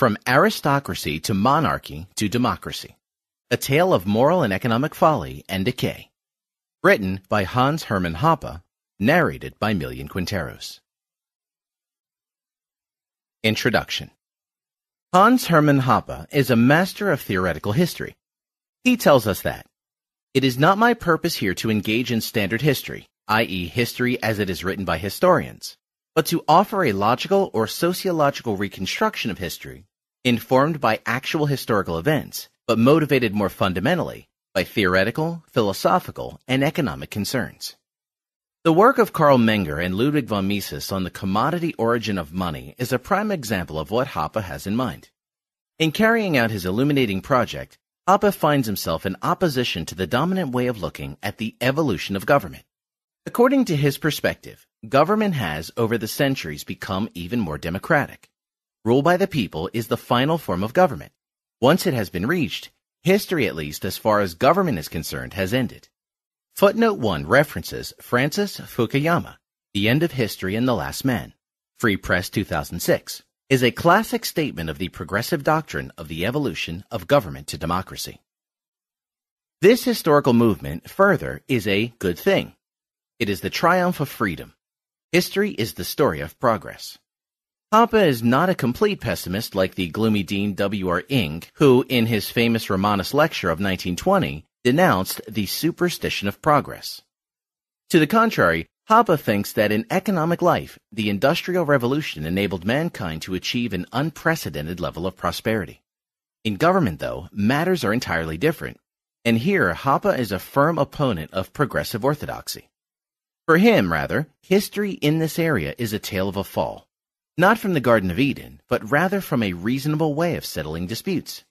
From Aristocracy to Monarchy to Democracy A Tale of Moral and Economic Folly and Decay. Written by Hans Hermann Hoppe, narrated by Million Quinteros. Introduction Hans Hermann Hoppe is a master of theoretical history. He tells us that it is not my purpose here to engage in standard history, i.e., history as it is written by historians, but to offer a logical or sociological reconstruction of history informed by actual historical events, but motivated more fundamentally by theoretical, philosophical, and economic concerns. The work of Karl Menger and Ludwig von Mises on the commodity origin of money is a prime example of what Hoppe has in mind. In carrying out his illuminating project, Hoppe finds himself in opposition to the dominant way of looking at the evolution of government. According to his perspective, government has, over the centuries, become even more democratic. Rule by the people is the final form of government. Once it has been reached, history at least as far as government is concerned has ended. Footnote 1 references Francis Fukuyama, The End of History and the Last Man, Free Press 2006, is a classic statement of the progressive doctrine of the evolution of government to democracy. This historical movement, further, is a good thing. It is the triumph of freedom. History is the story of progress. Hoppe is not a complete pessimist like the gloomy Dean W.R. Ing, who, in his famous Romanus lecture of 1920, denounced the superstition of progress. To the contrary, Hoppe thinks that in economic life, the Industrial Revolution enabled mankind to achieve an unprecedented level of prosperity. In government, though, matters are entirely different, and here Hoppe is a firm opponent of progressive orthodoxy. For him, rather, history in this area is a tale of a fall not from the Garden of Eden, but rather from a reasonable way of settling disputes.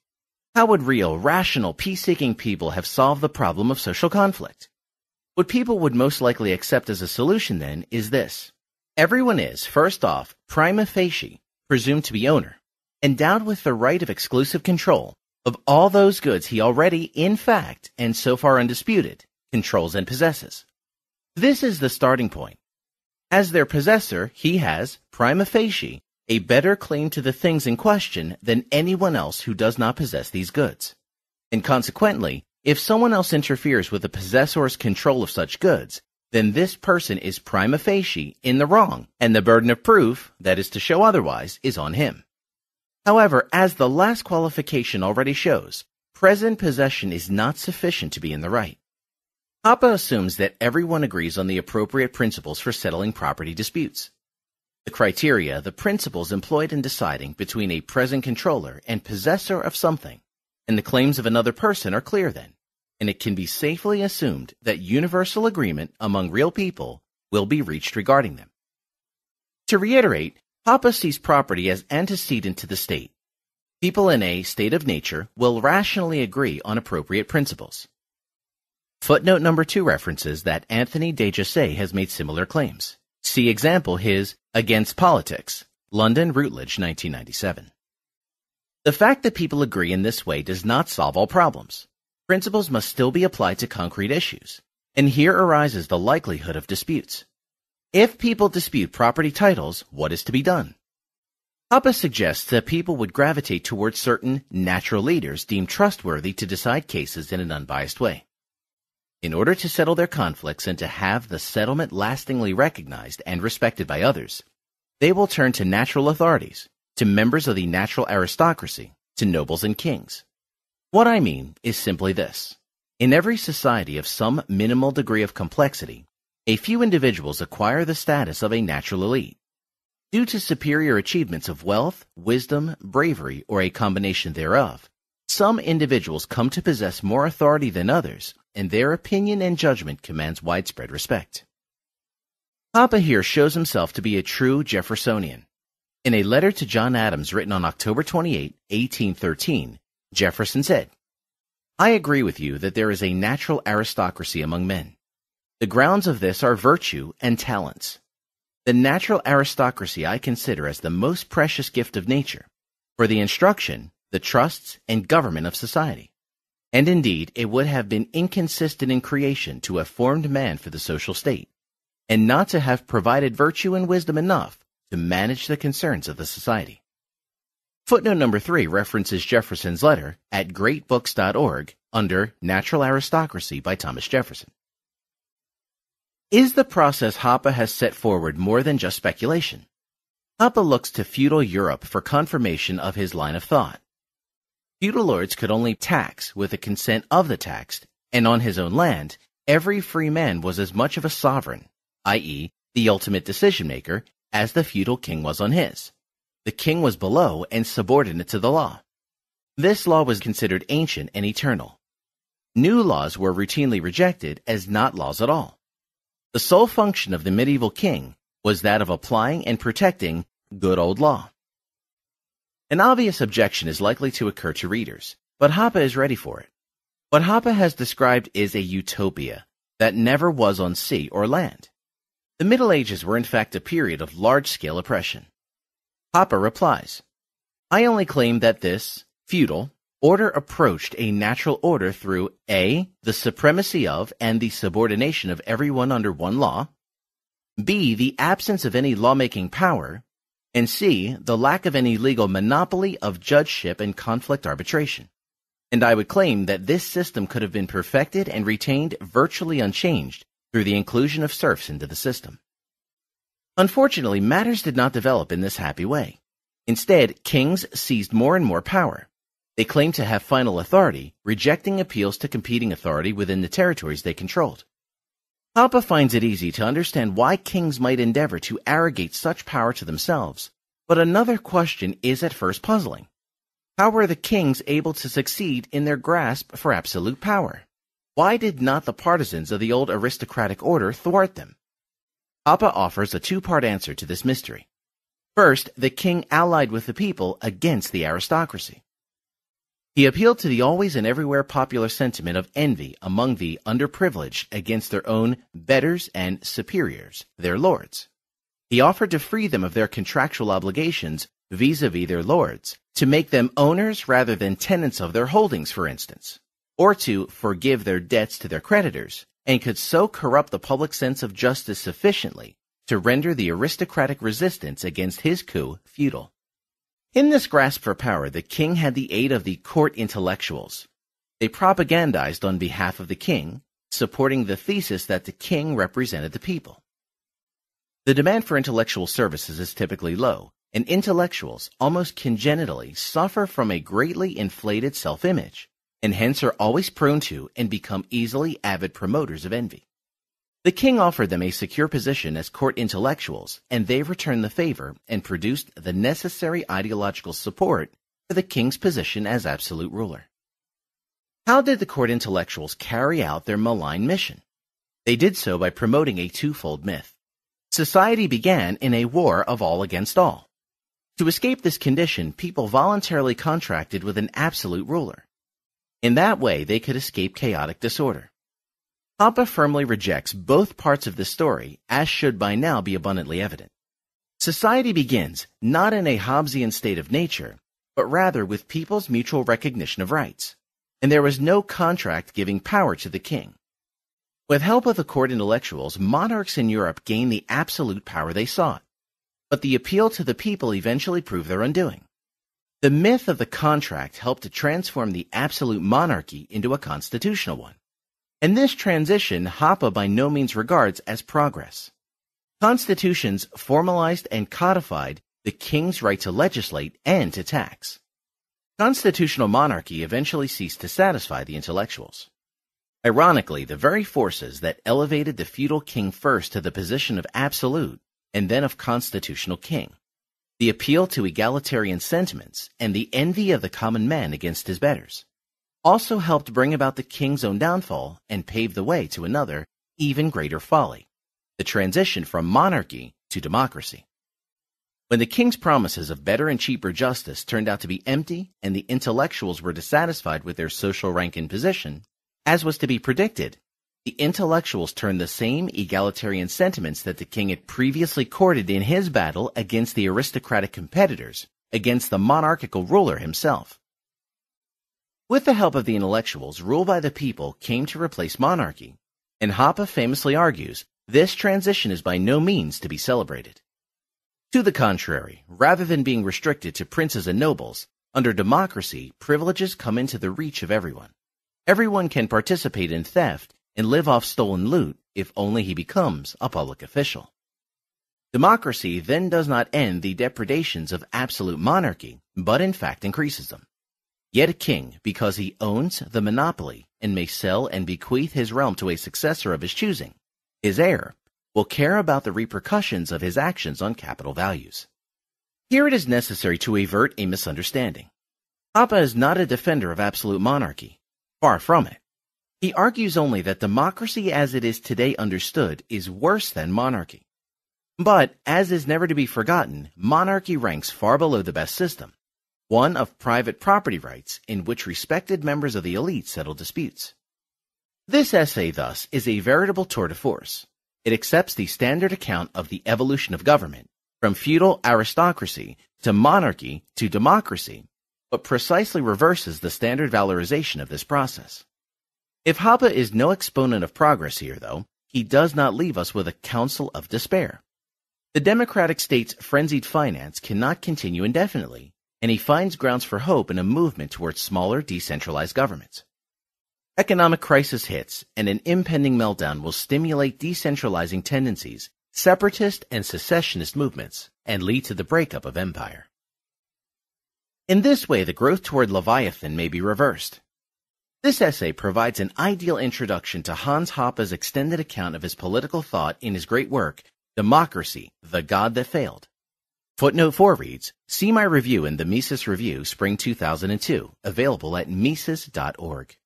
How would real, rational, peace-seeking people have solved the problem of social conflict? What people would most likely accept as a solution, then, is this. Everyone is, first off, prima facie, presumed to be owner, endowed with the right of exclusive control of all those goods he already, in fact, and so far undisputed, controls and possesses. This is the starting point as their possessor, he has, prima facie, a better claim to the things in question than anyone else who does not possess these goods. And consequently, if someone else interferes with the possessor's control of such goods, then this person is prima facie in the wrong, and the burden of proof, that is to show otherwise, is on him. However, as the last qualification already shows, present possession is not sufficient to be in the right. Papa assumes that everyone agrees on the appropriate principles for settling property disputes. The criteria, the principles employed in deciding between a present controller and possessor of something, and the claims of another person are clear then, and it can be safely assumed that universal agreement among real people will be reached regarding them. To reiterate, Papa sees property as antecedent to the state. People in a state of nature will rationally agree on appropriate principles. Footnote number 2 references that Anthony de Josset has made similar claims. See example his Against Politics, London Routledge 1997. The fact that people agree in this way does not solve all problems. Principles must still be applied to concrete issues, and here arises the likelihood of disputes. If people dispute property titles, what is to be done? Papa suggests that people would gravitate towards certain natural leaders deemed trustworthy to decide cases in an unbiased way. In order to settle their conflicts and to have the settlement lastingly recognized and respected by others, they will turn to natural authorities, to members of the natural aristocracy, to nobles and kings. What I mean is simply this. In every society of some minimal degree of complexity, a few individuals acquire the status of a natural elite. Due to superior achievements of wealth, wisdom, bravery, or a combination thereof, some individuals come to possess more authority than others and their opinion and judgment commands widespread respect. Papa here shows himself to be a true Jeffersonian. In a letter to John Adams written on October 28, 1813, Jefferson said, I agree with you that there is a natural aristocracy among men. The grounds of this are virtue and talents. The natural aristocracy I consider as the most precious gift of nature for the instruction, the trusts, and government of society. And indeed, it would have been inconsistent in creation to have formed man for the social state, and not to have provided virtue and wisdom enough to manage the concerns of the society. Footnote number three references Jefferson's letter at greatbooks.org under Natural Aristocracy by Thomas Jefferson. Is the process Hoppe has set forward more than just speculation? Hoppe looks to feudal Europe for confirmation of his line of thought feudal lords could only tax with the consent of the taxed, and on his own land, every free man was as much of a sovereign, i.e., the ultimate decision maker, as the feudal king was on his. The king was below and subordinate to the law. This law was considered ancient and eternal. New laws were routinely rejected as not laws at all. The sole function of the medieval king was that of applying and protecting good old law. An obvious objection is likely to occur to readers, but Hoppe is ready for it. What Hoppe has described is a utopia that never was on sea or land. The Middle Ages were in fact a period of large-scale oppression. Hoppe replies, I only claim that this, feudal, order approached a natural order through a. the supremacy of and the subordination of everyone under one law, b. the absence of any lawmaking power, and C, the lack of any legal monopoly of judgeship and conflict arbitration. And I would claim that this system could have been perfected and retained virtually unchanged through the inclusion of serfs into the system. Unfortunately, matters did not develop in this happy way. Instead, kings seized more and more power. They claimed to have final authority, rejecting appeals to competing authority within the territories they controlled. Papa finds it easy to understand why kings might endeavor to arrogate such power to themselves, but another question is at first puzzling. How were the kings able to succeed in their grasp for absolute power? Why did not the partisans of the old aristocratic order thwart them? Papa offers a two-part answer to this mystery. First, the king allied with the people against the aristocracy. He appealed to the always and everywhere popular sentiment of envy among the underprivileged against their own betters and superiors, their lords. He offered to free them of their contractual obligations vis-a-vis -vis their lords, to make them owners rather than tenants of their holdings, for instance, or to forgive their debts to their creditors, and could so corrupt the public sense of justice sufficiently to render the aristocratic resistance against his coup futile. In this grasp for power, the king had the aid of the court intellectuals. They propagandized on behalf of the king, supporting the thesis that the king represented the people. The demand for intellectual services is typically low, and intellectuals, almost congenitally, suffer from a greatly inflated self-image, and hence are always prone to and become easily avid promoters of envy. The king offered them a secure position as court intellectuals, and they returned the favor and produced the necessary ideological support for the king's position as absolute ruler. How did the court intellectuals carry out their malign mission? They did so by promoting a twofold myth. Society began in a war of all against all. To escape this condition, people voluntarily contracted with an absolute ruler. In that way, they could escape chaotic disorder. Papa firmly rejects both parts of the story, as should by now be abundantly evident. Society begins not in a Hobbesian state of nature, but rather with people's mutual recognition of rights, and there was no contract giving power to the king. With help of the court intellectuals, monarchs in Europe gained the absolute power they sought, but the appeal to the people eventually proved their undoing. The myth of the contract helped to transform the absolute monarchy into a constitutional one and this transition Hoppe by no means regards as progress. Constitutions formalized and codified the king's right to legislate and to tax. Constitutional monarchy eventually ceased to satisfy the intellectuals. Ironically, the very forces that elevated the feudal king first to the position of absolute and then of constitutional king, the appeal to egalitarian sentiments and the envy of the common man against his betters, also helped bring about the king's own downfall and paved the way to another, even greater folly, the transition from monarchy to democracy. When the king's promises of better and cheaper justice turned out to be empty and the intellectuals were dissatisfied with their social rank and position, as was to be predicted, the intellectuals turned the same egalitarian sentiments that the king had previously courted in his battle against the aristocratic competitors, against the monarchical ruler himself. With the help of the intellectuals, rule by the people came to replace monarchy, and Hoppe famously argues this transition is by no means to be celebrated. To the contrary, rather than being restricted to princes and nobles, under democracy, privileges come into the reach of everyone. Everyone can participate in theft and live off stolen loot if only he becomes a public official. Democracy then does not end the depredations of absolute monarchy, but in fact increases them yet a king, because he owns the monopoly, and may sell and bequeath his realm to a successor of his choosing, his heir, will care about the repercussions of his actions on capital values. Here it is necessary to avert a misunderstanding. Papa is not a defender of absolute monarchy. Far from it. He argues only that democracy as it is today understood is worse than monarchy. But, as is never to be forgotten, monarchy ranks far below the best system one of private property rights in which respected members of the elite settle disputes. This essay, thus, is a veritable tour de force. It accepts the standard account of the evolution of government, from feudal aristocracy to monarchy to democracy, but precisely reverses the standard valorization of this process. If Hoppe is no exponent of progress here, though, he does not leave us with a counsel of despair. The democratic state's frenzied finance cannot continue indefinitely, and he finds grounds for hope in a movement towards smaller, decentralized governments. Economic crisis hits, and an impending meltdown will stimulate decentralizing tendencies, separatist and secessionist movements, and lead to the breakup of empire. In this way, the growth toward Leviathan may be reversed. This essay provides an ideal introduction to Hans Hoppe's extended account of his political thought in his great work, Democracy, the God That Failed, Footnote 4 reads, See my review in the Mises Review, Spring 2002, available at Mises.org.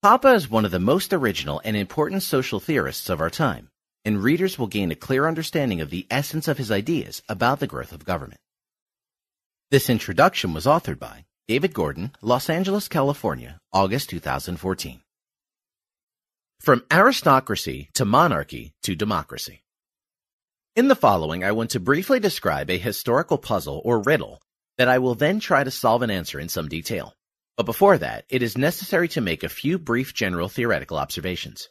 Papa is one of the most original and important social theorists of our time, and readers will gain a clear understanding of the essence of his ideas about the growth of government. This introduction was authored by David Gordon, Los Angeles, California, August 2014. From aristocracy to monarchy to democracy. In the following, I want to briefly describe a historical puzzle or riddle that I will then try to solve and answer in some detail. But before that, it is necessary to make a few brief general theoretical observations.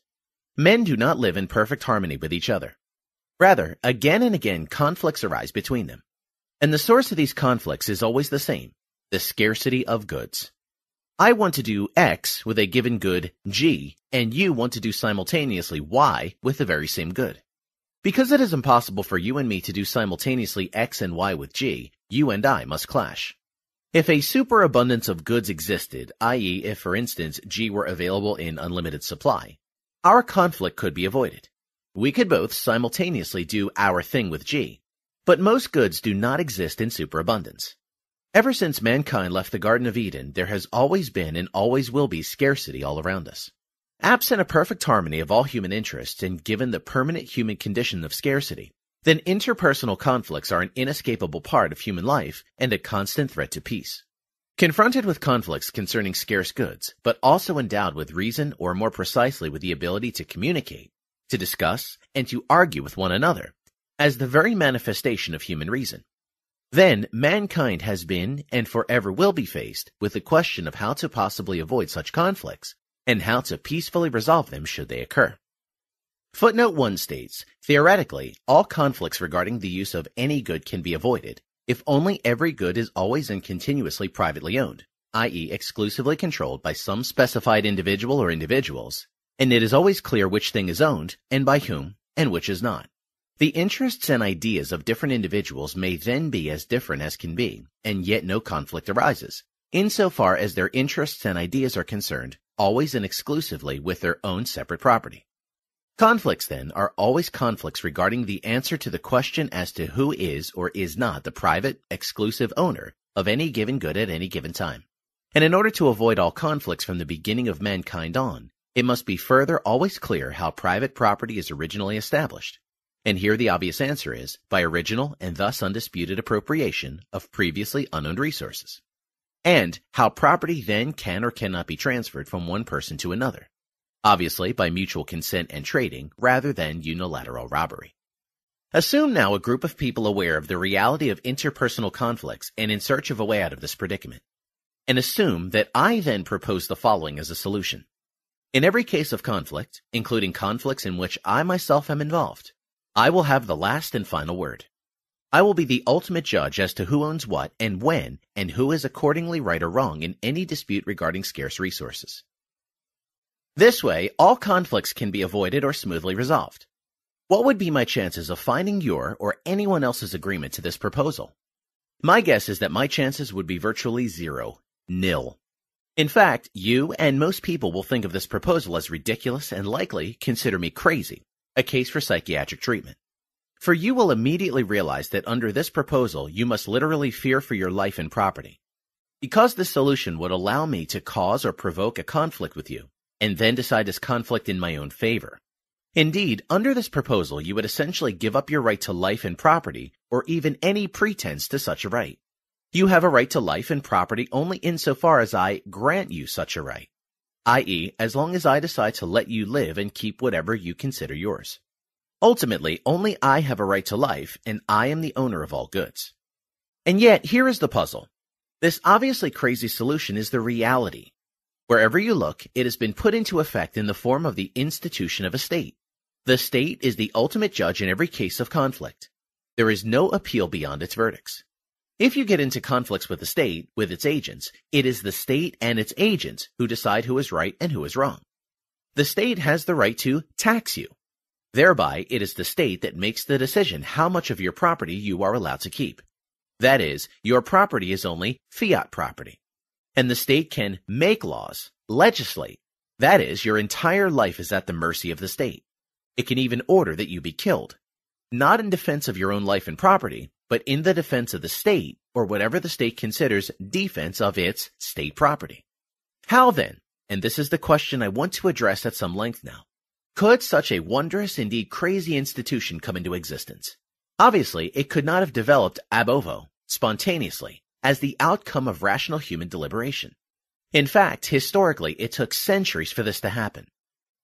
Men do not live in perfect harmony with each other. Rather, again and again conflicts arise between them. And the source of these conflicts is always the same, the scarcity of goods. I want to do X with a given good G, and you want to do simultaneously Y with the very same good. Because it is impossible for you and me to do simultaneously X and Y with G, you and I must clash. If a superabundance of goods existed, i.e. if, for instance, G were available in unlimited supply, our conflict could be avoided. We could both simultaneously do our thing with G, but most goods do not exist in superabundance. Ever since mankind left the Garden of Eden, there has always been and always will be scarcity all around us. Absent a perfect harmony of all human interests and given the permanent human condition of scarcity, then interpersonal conflicts are an inescapable part of human life and a constant threat to peace. Confronted with conflicts concerning scarce goods, but also endowed with reason or more precisely with the ability to communicate, to discuss, and to argue with one another, as the very manifestation of human reason, then mankind has been and forever will be faced with the question of how to possibly avoid such conflicts and how to peacefully resolve them should they occur. Footnote 1 states, theoretically, all conflicts regarding the use of any good can be avoided if only every good is always and continuously privately owned, i.e. exclusively controlled by some specified individual or individuals, and it is always clear which thing is owned and by whom and which is not. The interests and ideas of different individuals may then be as different as can be, and yet no conflict arises, insofar as their interests and ideas are concerned, always and exclusively with their own separate property. Conflicts, then, are always conflicts regarding the answer to the question as to who is or is not the private, exclusive owner of any given good at any given time. And in order to avoid all conflicts from the beginning of mankind on, it must be further always clear how private property is originally established. And here the obvious answer is by original and thus undisputed appropriation of previously unowned resources and how property then can or cannot be transferred from one person to another, obviously by mutual consent and trading rather than unilateral robbery. Assume now a group of people aware of the reality of interpersonal conflicts and in search of a way out of this predicament. And assume that I then propose the following as a solution. In every case of conflict, including conflicts in which I myself am involved, I will have the last and final word. I will be the ultimate judge as to who owns what and when, and who is accordingly right or wrong in any dispute regarding scarce resources. This way, all conflicts can be avoided or smoothly resolved. What would be my chances of finding your or anyone else's agreement to this proposal? My guess is that my chances would be virtually zero, nil. In fact, you and most people will think of this proposal as ridiculous and likely consider me crazy, a case for psychiatric treatment. For you will immediately realize that under this proposal, you must literally fear for your life and property. Because this solution would allow me to cause or provoke a conflict with you, and then decide this conflict in my own favor. Indeed, under this proposal, you would essentially give up your right to life and property, or even any pretense to such a right. You have a right to life and property only insofar as I grant you such a right, i.e., as long as I decide to let you live and keep whatever you consider yours. Ultimately, only I have a right to life, and I am the owner of all goods. And yet, here is the puzzle. This obviously crazy solution is the reality. Wherever you look, it has been put into effect in the form of the institution of a state. The state is the ultimate judge in every case of conflict. There is no appeal beyond its verdicts. If you get into conflicts with the state, with its agents, it is the state and its agents who decide who is right and who is wrong. The state has the right to tax you, Thereby, it is the state that makes the decision how much of your property you are allowed to keep. That is, your property is only fiat property. And the state can make laws, legislate. That is, your entire life is at the mercy of the state. It can even order that you be killed. Not in defense of your own life and property, but in the defense of the state or whatever the state considers defense of its state property. How then, and this is the question I want to address at some length now, could such a wondrous, indeed crazy institution come into existence? Obviously, it could not have developed ab ovo, spontaneously, as the outcome of rational human deliberation. In fact, historically, it took centuries for this to happen.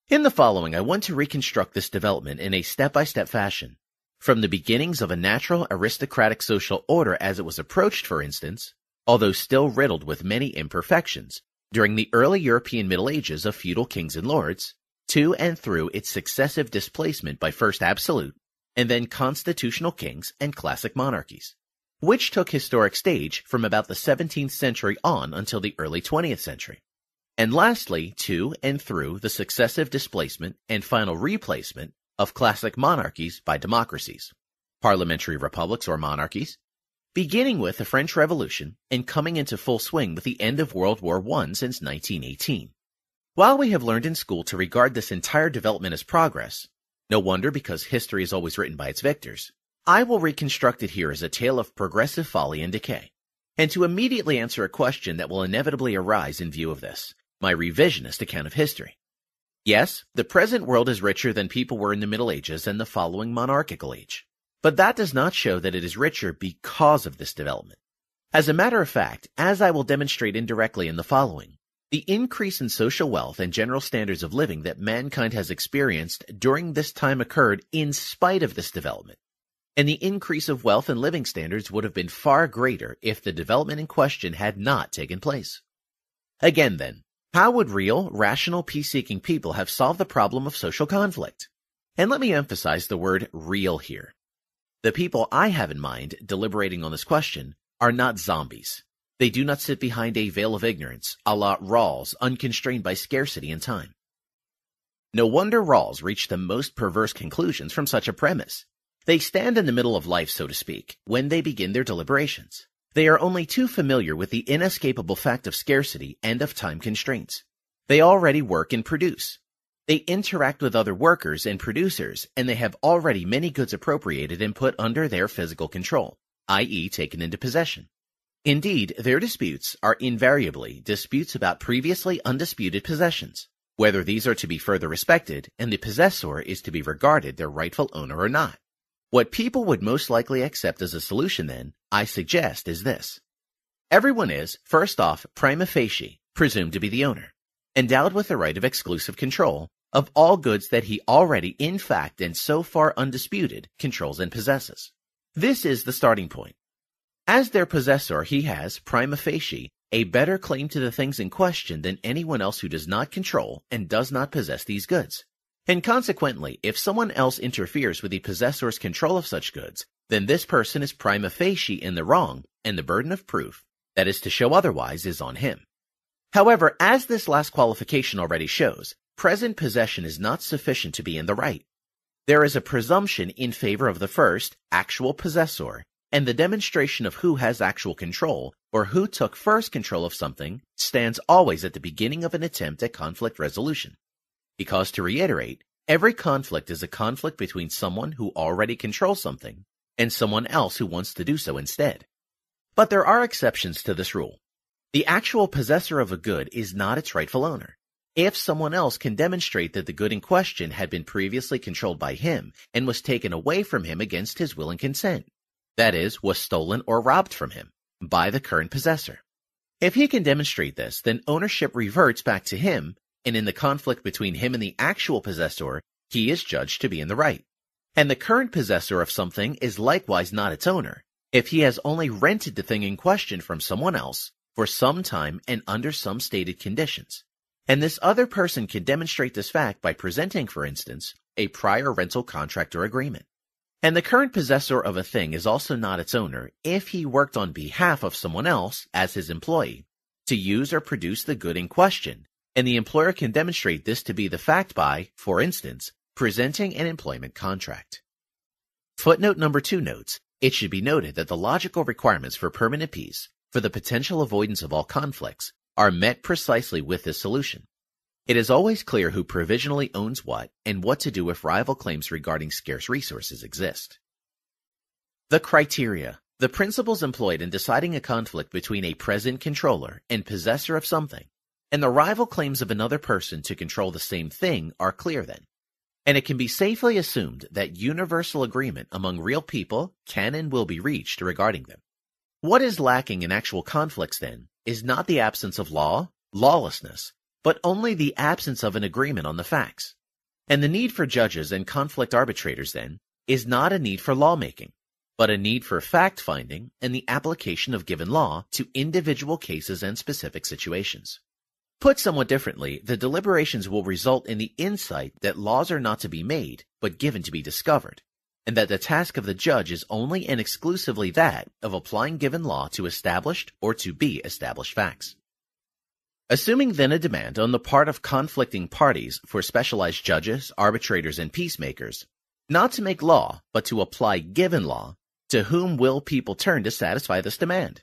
In the following, I want to reconstruct this development in a step-by-step fashion, from the beginnings of a natural aristocratic social order as it was approached, for instance, although still riddled with many imperfections, during the early European Middle Ages of feudal kings and lords, to and through its successive displacement by first absolute and then constitutional kings and classic monarchies, which took historic stage from about the 17th century on until the early 20th century. And lastly, to and through the successive displacement and final replacement of classic monarchies by democracies, parliamentary republics or monarchies, beginning with the French Revolution and coming into full swing with the end of World War I since 1918. While we have learned in school to regard this entire development as progress, no wonder because history is always written by its victors, I will reconstruct it here as a tale of progressive folly and decay, and to immediately answer a question that will inevitably arise in view of this, my revisionist account of history. Yes, the present world is richer than people were in the Middle Ages and the following monarchical age, but that does not show that it is richer because of this development. As a matter of fact, as I will demonstrate indirectly in the following, the increase in social wealth and general standards of living that mankind has experienced during this time occurred in spite of this development, and the increase of wealth and living standards would have been far greater if the development in question had not taken place. Again then, how would real, rational, peace-seeking people have solved the problem of social conflict? And let me emphasize the word real here. The people I have in mind deliberating on this question are not zombies. They do not sit behind a veil of ignorance, a la Rawls, unconstrained by scarcity and time. No wonder Rawls reached the most perverse conclusions from such a premise. They stand in the middle of life, so to speak, when they begin their deliberations. They are only too familiar with the inescapable fact of scarcity and of time constraints. They already work and produce. They interact with other workers and producers, and they have already many goods appropriated and put under their physical control, i.e. taken into possession. Indeed, their disputes are invariably disputes about previously undisputed possessions, whether these are to be further respected and the possessor is to be regarded their rightful owner or not. What people would most likely accept as a solution, then, I suggest is this. Everyone is, first off, prima facie, presumed to be the owner, endowed with the right of exclusive control of all goods that he already in fact and so far undisputed controls and possesses. This is the starting point. As their possessor, he has, prima facie, a better claim to the things in question than anyone else who does not control and does not possess these goods. And consequently, if someone else interferes with the possessor's control of such goods, then this person is prima facie in the wrong, and the burden of proof, that is to show otherwise, is on him. However, as this last qualification already shows, present possession is not sufficient to be in the right. There is a presumption in favor of the first, actual possessor, and the demonstration of who has actual control, or who took first control of something, stands always at the beginning of an attempt at conflict resolution. Because to reiterate, every conflict is a conflict between someone who already controls something and someone else who wants to do so instead. But there are exceptions to this rule. The actual possessor of a good is not its rightful owner. If someone else can demonstrate that the good in question had been previously controlled by him and was taken away from him against his will and consent, that is, was stolen or robbed from him by the current possessor. If he can demonstrate this, then ownership reverts back to him, and in the conflict between him and the actual possessor, he is judged to be in the right. And the current possessor of something is likewise not its owner, if he has only rented the thing in question from someone else for some time and under some stated conditions. And this other person can demonstrate this fact by presenting, for instance, a prior rental contract or agreement. And the current possessor of a thing is also not its owner if he worked on behalf of someone else as his employee to use or produce the good in question, and the employer can demonstrate this to be the fact by, for instance, presenting an employment contract. Footnote number two notes, it should be noted that the logical requirements for permanent peace, for the potential avoidance of all conflicts, are met precisely with this solution. It is always clear who provisionally owns what and what to do if rival claims regarding scarce resources exist. The criteria, the principles employed in deciding a conflict between a present controller and possessor of something, and the rival claims of another person to control the same thing are clear then. And it can be safely assumed that universal agreement among real people can and will be reached regarding them. What is lacking in actual conflicts, then, is not the absence of law, lawlessness, but only the absence of an agreement on the facts. And the need for judges and conflict arbitrators, then, is not a need for lawmaking, but a need for fact-finding and the application of given law to individual cases and specific situations. Put somewhat differently, the deliberations will result in the insight that laws are not to be made, but given to be discovered, and that the task of the judge is only and exclusively that of applying given law to established or to be established facts. Assuming then a demand on the part of conflicting parties for specialized judges, arbitrators, and peacemakers, not to make law, but to apply given law, to whom will people turn to satisfy this demand?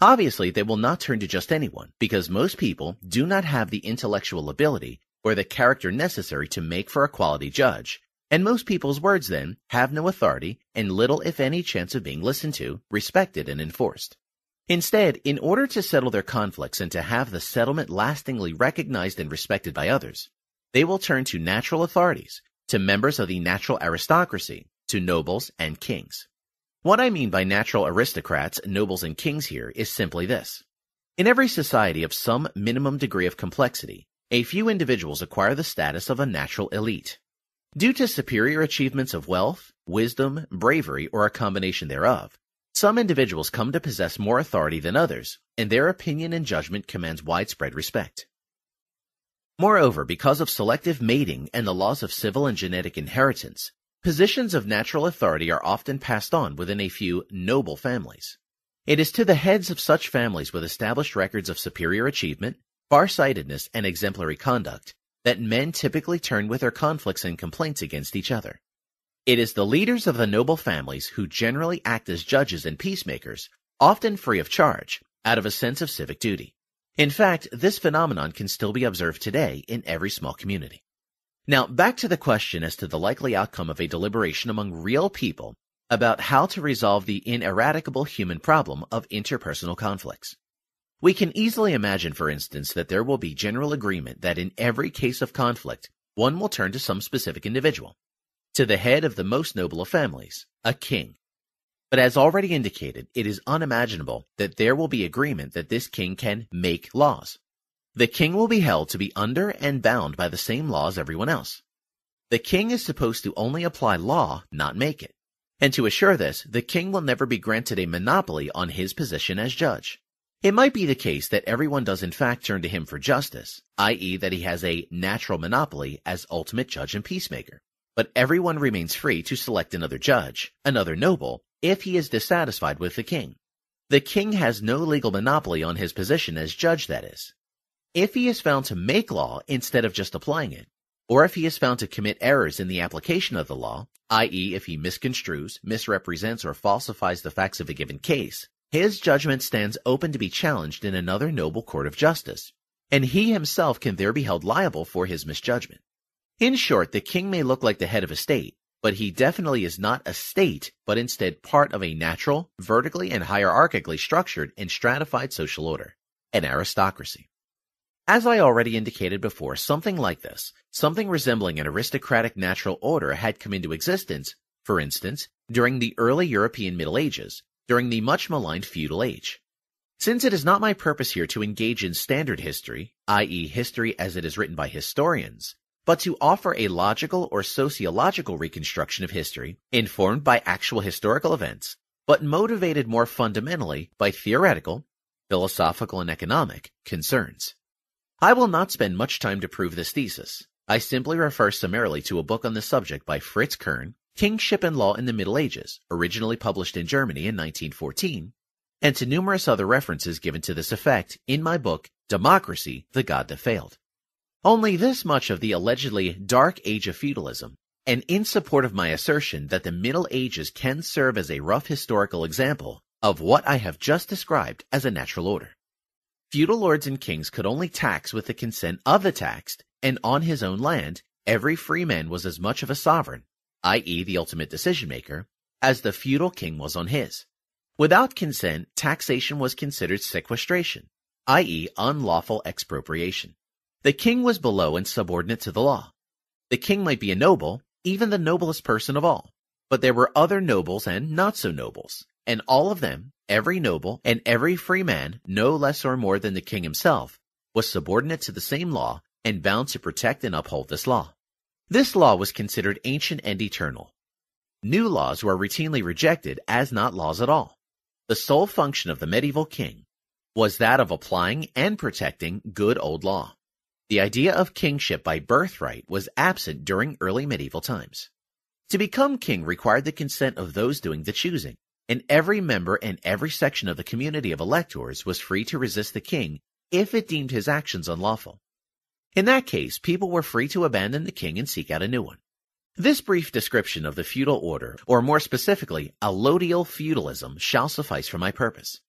Obviously, they will not turn to just anyone, because most people do not have the intellectual ability or the character necessary to make for a quality judge, and most people's words then have no authority and little if any chance of being listened to, respected, and enforced. Instead, in order to settle their conflicts and to have the settlement lastingly recognized and respected by others, they will turn to natural authorities, to members of the natural aristocracy, to nobles and kings. What I mean by natural aristocrats, nobles, and kings here is simply this. In every society of some minimum degree of complexity, a few individuals acquire the status of a natural elite. Due to superior achievements of wealth, wisdom, bravery, or a combination thereof, some individuals come to possess more authority than others, and their opinion and judgment commands widespread respect. Moreover, because of selective mating and the laws of civil and genetic inheritance, positions of natural authority are often passed on within a few noble families. It is to the heads of such families with established records of superior achievement, farsightedness, and exemplary conduct that men typically turn with their conflicts and complaints against each other. It is the leaders of the noble families who generally act as judges and peacemakers, often free of charge, out of a sense of civic duty. In fact, this phenomenon can still be observed today in every small community. Now, back to the question as to the likely outcome of a deliberation among real people about how to resolve the ineradicable human problem of interpersonal conflicts. We can easily imagine, for instance, that there will be general agreement that in every case of conflict, one will turn to some specific individual, to the head of the most noble of families, a king. But as already indicated, it is unimaginable that there will be agreement that this king can make laws. The king will be held to be under and bound by the same laws everyone else. The king is supposed to only apply law, not make it. And to assure this, the king will never be granted a monopoly on his position as judge. It might be the case that everyone does in fact turn to him for justice, i.e. that he has a natural monopoly as ultimate judge and peacemaker but everyone remains free to select another judge, another noble, if he is dissatisfied with the king. The king has no legal monopoly on his position as judge, that is. If he is found to make law instead of just applying it, or if he is found to commit errors in the application of the law, i.e. if he misconstrues, misrepresents, or falsifies the facts of a given case, his judgment stands open to be challenged in another noble court of justice, and he himself can there be held liable for his misjudgment. In short, the king may look like the head of a state, but he definitely is not a state, but instead part of a natural, vertically and hierarchically structured and stratified social order, an aristocracy. As I already indicated before, something like this, something resembling an aristocratic natural order had come into existence, for instance, during the early European Middle Ages, during the much maligned feudal age. Since it is not my purpose here to engage in standard history, i.e. history as it is written by historians, but to offer a logical or sociological reconstruction of history informed by actual historical events, but motivated more fundamentally by theoretical, philosophical, and economic concerns. I will not spend much time to prove this thesis. I simply refer summarily to a book on the subject by Fritz Kern, Kingship and Law in the Middle Ages, originally published in Germany in 1914, and to numerous other references given to this effect in my book, Democracy, the God That Failed. Only this much of the allegedly dark age of feudalism, and in support of my assertion that the Middle Ages can serve as a rough historical example of what I have just described as a natural order. Feudal lords and kings could only tax with the consent of the taxed, and on his own land, every freeman was as much of a sovereign, i.e. the ultimate decision-maker, as the feudal king was on his. Without consent, taxation was considered sequestration, i.e. unlawful expropriation. The king was below and subordinate to the law. The king might be a noble, even the noblest person of all, but there were other nobles and not so nobles, and all of them, every noble and every free man, no less or more than the king himself, was subordinate to the same law and bound to protect and uphold this law. This law was considered ancient and eternal. New laws were routinely rejected as not laws at all. The sole function of the medieval king was that of applying and protecting good old law. The idea of kingship by birthright was absent during early medieval times. To become king required the consent of those doing the choosing, and every member and every section of the community of electors was free to resist the king if it deemed his actions unlawful. In that case, people were free to abandon the king and seek out a new one. This brief description of the feudal order, or more specifically, allodial feudalism, shall suffice for my purpose.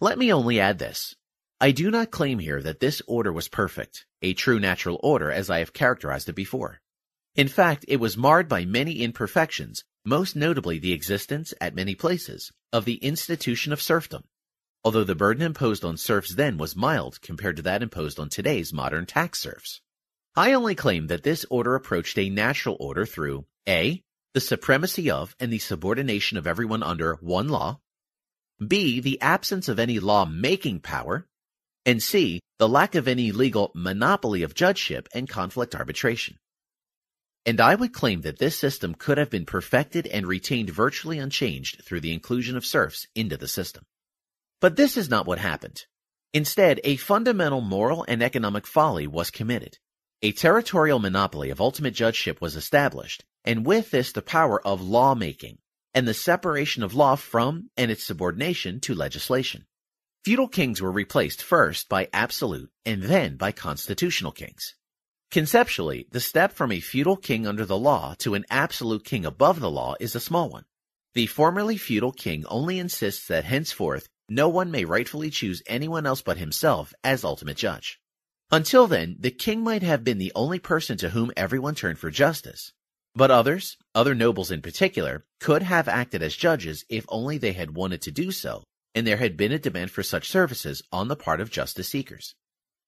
Let me only add this. I do not claim here that this order was perfect, a true natural order as I have characterized it before. In fact, it was marred by many imperfections, most notably the existence, at many places, of the institution of serfdom, although the burden imposed on serfs then was mild compared to that imposed on today's modern tax serfs. I only claim that this order approached a natural order through a. the supremacy of and the subordination of everyone under one law, b. the absence of any law-making power, and c. the lack of any legal monopoly of judgeship and conflict arbitration. And I would claim that this system could have been perfected and retained virtually unchanged through the inclusion of serfs into the system. But this is not what happened. Instead, a fundamental moral and economic folly was committed. A territorial monopoly of ultimate judgeship was established, and with this the power of lawmaking, and the separation of law from and its subordination to legislation feudal kings were replaced first by absolute and then by constitutional kings. Conceptually, the step from a feudal king under the law to an absolute king above the law is a small one. The formerly feudal king only insists that henceforth no one may rightfully choose anyone else but himself as ultimate judge. Until then, the king might have been the only person to whom everyone turned for justice. But others, other nobles in particular, could have acted as judges if only they had wanted to do so and there had been a demand for such services on the part of justice seekers.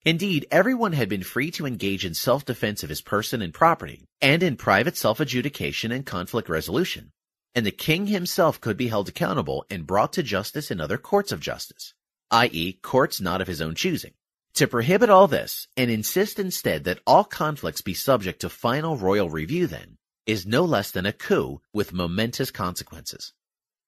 Indeed, everyone had been free to engage in self-defense of his person and property, and in private self-adjudication and conflict resolution, and the king himself could be held accountable and brought to justice in other courts of justice, i.e., courts not of his own choosing. To prohibit all this, and insist instead that all conflicts be subject to final royal review then, is no less than a coup with momentous consequences.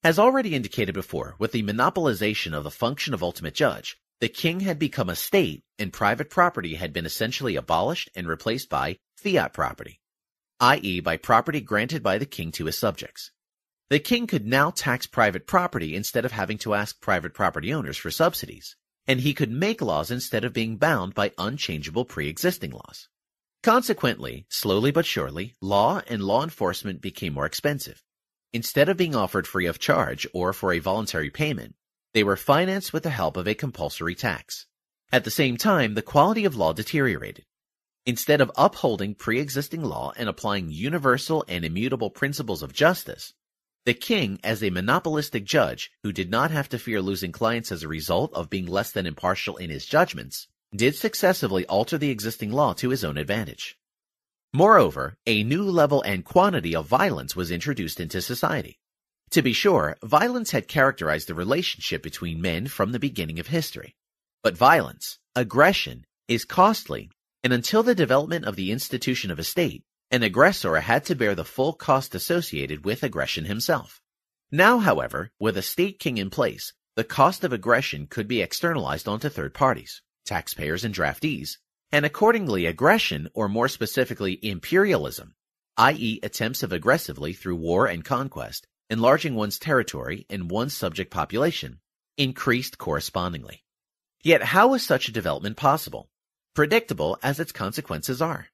As already indicated before, with the monopolization of the function of ultimate judge, the king had become a state and private property had been essentially abolished and replaced by fiat property, i.e. by property granted by the king to his subjects. The king could now tax private property instead of having to ask private property owners for subsidies, and he could make laws instead of being bound by unchangeable pre-existing laws. Consequently, slowly but surely, law and law enforcement became more expensive, Instead of being offered free of charge or for a voluntary payment, they were financed with the help of a compulsory tax. At the same time, the quality of law deteriorated. Instead of upholding pre-existing law and applying universal and immutable principles of justice, the king, as a monopolistic judge who did not have to fear losing clients as a result of being less than impartial in his judgments, did successively alter the existing law to his own advantage. Moreover, a new level and quantity of violence was introduced into society. To be sure, violence had characterized the relationship between men from the beginning of history. But violence, aggression, is costly, and until the development of the institution of a state, an aggressor had to bear the full cost associated with aggression himself. Now, however, with a state king in place, the cost of aggression could be externalized onto third parties, taxpayers and draftees, and accordingly aggression, or more specifically imperialism, i.e. attempts of aggressively through war and conquest, enlarging one's territory and one's subject population, increased correspondingly. Yet how is such a development possible, predictable as its consequences are?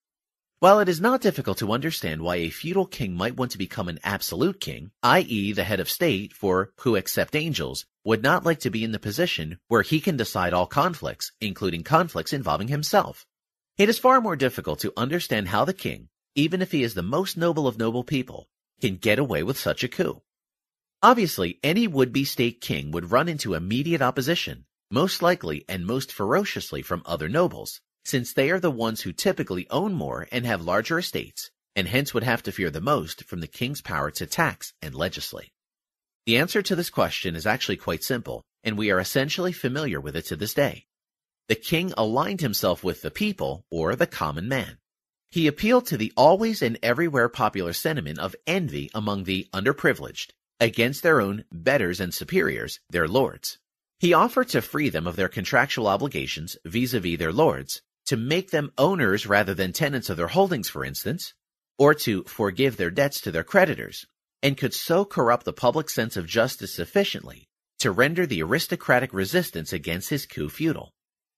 While it is not difficult to understand why a feudal king might want to become an absolute king, i.e. the head of state for who except angels would not like to be in the position where he can decide all conflicts, including conflicts involving himself, it is far more difficult to understand how the king, even if he is the most noble of noble people, can get away with such a coup. Obviously, any would-be state king would run into immediate opposition, most likely and most ferociously from other nobles, since they are the ones who typically own more and have larger estates, and hence would have to fear the most from the king's power to tax and legislate. The answer to this question is actually quite simple, and we are essentially familiar with it to this day the king aligned himself with the people, or the common man. He appealed to the always and everywhere popular sentiment of envy among the underprivileged, against their own betters and superiors, their lords. He offered to free them of their contractual obligations vis-a-vis -vis their lords, to make them owners rather than tenants of their holdings, for instance, or to forgive their debts to their creditors, and could so corrupt the public sense of justice sufficiently to render the aristocratic resistance against his coup futile.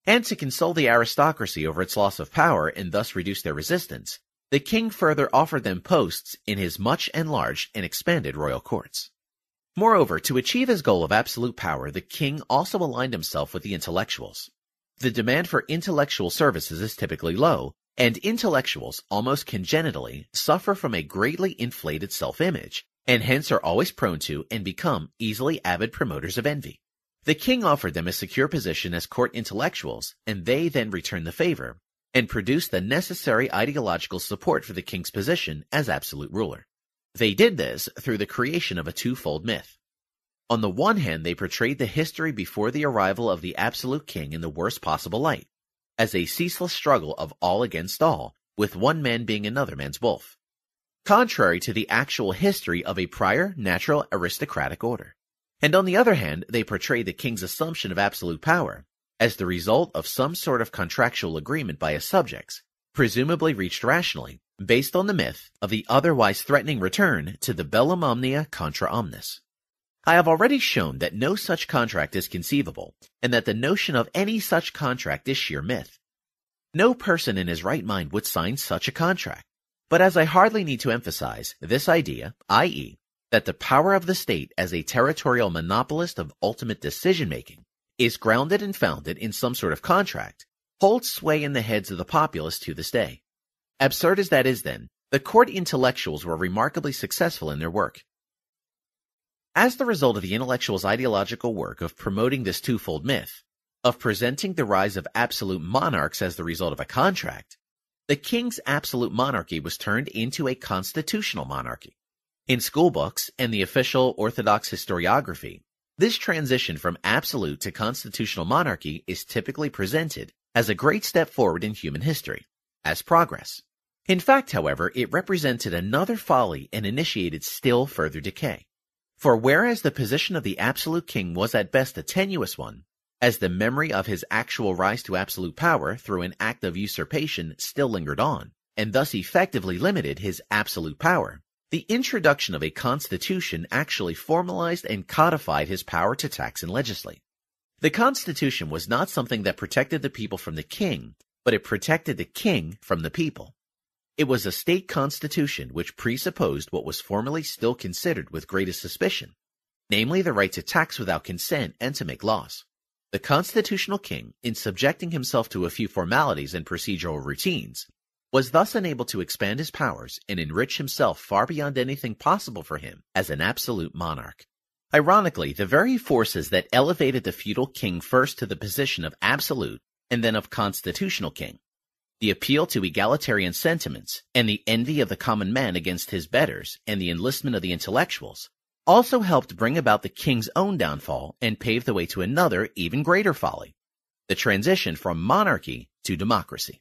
And to console the aristocracy over its loss of power and thus reduce their resistance, the king further offered them posts in his much enlarged and expanded royal courts. Moreover, to achieve his goal of absolute power, the king also aligned himself with the intellectuals. The demand for intellectual services is typically low, and intellectuals, almost congenitally, suffer from a greatly inflated self-image, and hence are always prone to and become easily avid promoters of envy. The king offered them a secure position as court intellectuals, and they then returned the favor and produced the necessary ideological support for the king's position as absolute ruler. They did this through the creation of a twofold myth. On the one hand, they portrayed the history before the arrival of the absolute king in the worst possible light, as a ceaseless struggle of all against all, with one man being another man's wolf, contrary to the actual history of a prior natural aristocratic order and on the other hand, they portray the king's assumption of absolute power as the result of some sort of contractual agreement by his subjects, presumably reached rationally, based on the myth of the otherwise threatening return to the bellum omnia contra omnes. I have already shown that no such contract is conceivable, and that the notion of any such contract is sheer myth. No person in his right mind would sign such a contract. But as I hardly need to emphasize, this idea, i.e., that the power of the state as a territorial monopolist of ultimate decision-making is grounded and founded in some sort of contract holds sway in the heads of the populace to this day. Absurd as that is then, the court intellectuals were remarkably successful in their work. As the result of the intellectuals' ideological work of promoting this twofold myth, of presenting the rise of absolute monarchs as the result of a contract, the king's absolute monarchy was turned into a constitutional monarchy. In school books and the official Orthodox historiography, this transition from absolute to constitutional monarchy is typically presented as a great step forward in human history, as progress. In fact, however, it represented another folly and initiated still further decay. For whereas the position of the absolute king was at best a tenuous one, as the memory of his actual rise to absolute power through an act of usurpation still lingered on, and thus effectively limited his absolute power, the introduction of a constitution actually formalized and codified his power to tax and legislate. The constitution was not something that protected the people from the king, but it protected the king from the people. It was a state constitution which presupposed what was formerly still considered with greatest suspicion, namely the right to tax without consent and to make laws. The constitutional king, in subjecting himself to a few formalities and procedural routines, was thus enabled to expand his powers and enrich himself far beyond anything possible for him as an absolute monarch. Ironically, the very forces that elevated the feudal king first to the position of absolute and then of constitutional king, the appeal to egalitarian sentiments and the envy of the common man against his betters and the enlistment of the intellectuals, also helped bring about the king's own downfall and paved the way to another, even greater folly, the transition from monarchy to democracy.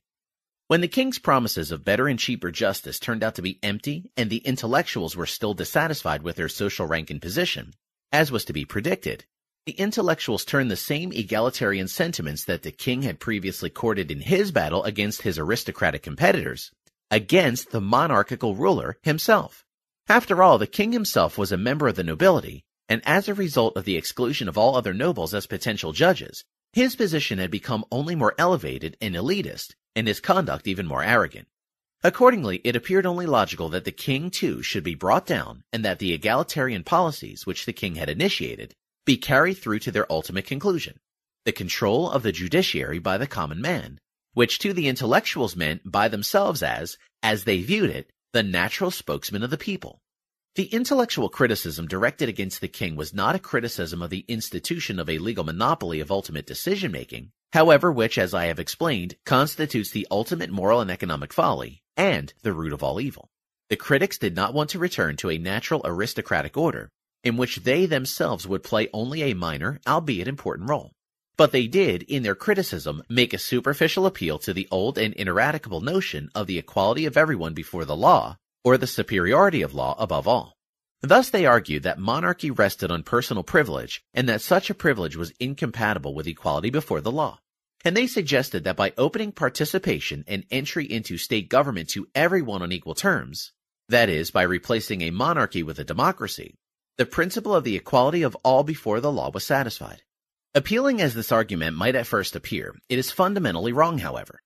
When the king's promises of better and cheaper justice turned out to be empty and the intellectuals were still dissatisfied with their social rank and position, as was to be predicted, the intellectuals turned the same egalitarian sentiments that the king had previously courted in his battle against his aristocratic competitors against the monarchical ruler himself. After all, the king himself was a member of the nobility, and as a result of the exclusion of all other nobles as potential judges, his position had become only more elevated and elitist, and his conduct even more arrogant. Accordingly, it appeared only logical that the king too should be brought down and that the egalitarian policies which the king had initiated be carried through to their ultimate conclusion, the control of the judiciary by the common man, which to the intellectuals meant by themselves as, as they viewed it, the natural spokesman of the people. The intellectual criticism directed against the king was not a criticism of the institution of a legal monopoly of ultimate decision-making, however which, as I have explained, constitutes the ultimate moral and economic folly, and the root of all evil. The critics did not want to return to a natural aristocratic order, in which they themselves would play only a minor, albeit important role. But they did, in their criticism, make a superficial appeal to the old and ineradicable notion of the equality of everyone before the law, or the superiority of law above all. Thus they argued that monarchy rested on personal privilege and that such a privilege was incompatible with equality before the law. And they suggested that by opening participation and entry into state government to everyone on equal terms, that is, by replacing a monarchy with a democracy, the principle of the equality of all before the law was satisfied. Appealing as this argument might at first appear, it is fundamentally wrong, however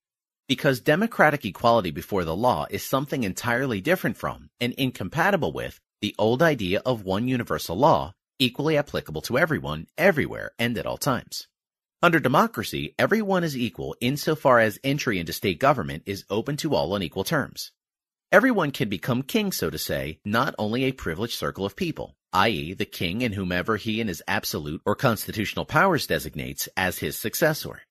because democratic equality before the law is something entirely different from and incompatible with the old idea of one universal law equally applicable to everyone, everywhere, and at all times. Under democracy, everyone is equal insofar as entry into state government is open to all on equal terms. Everyone can become king, so to say, not only a privileged circle of people, i.e., the king and whomever he in his absolute or constitutional powers designates as his successor,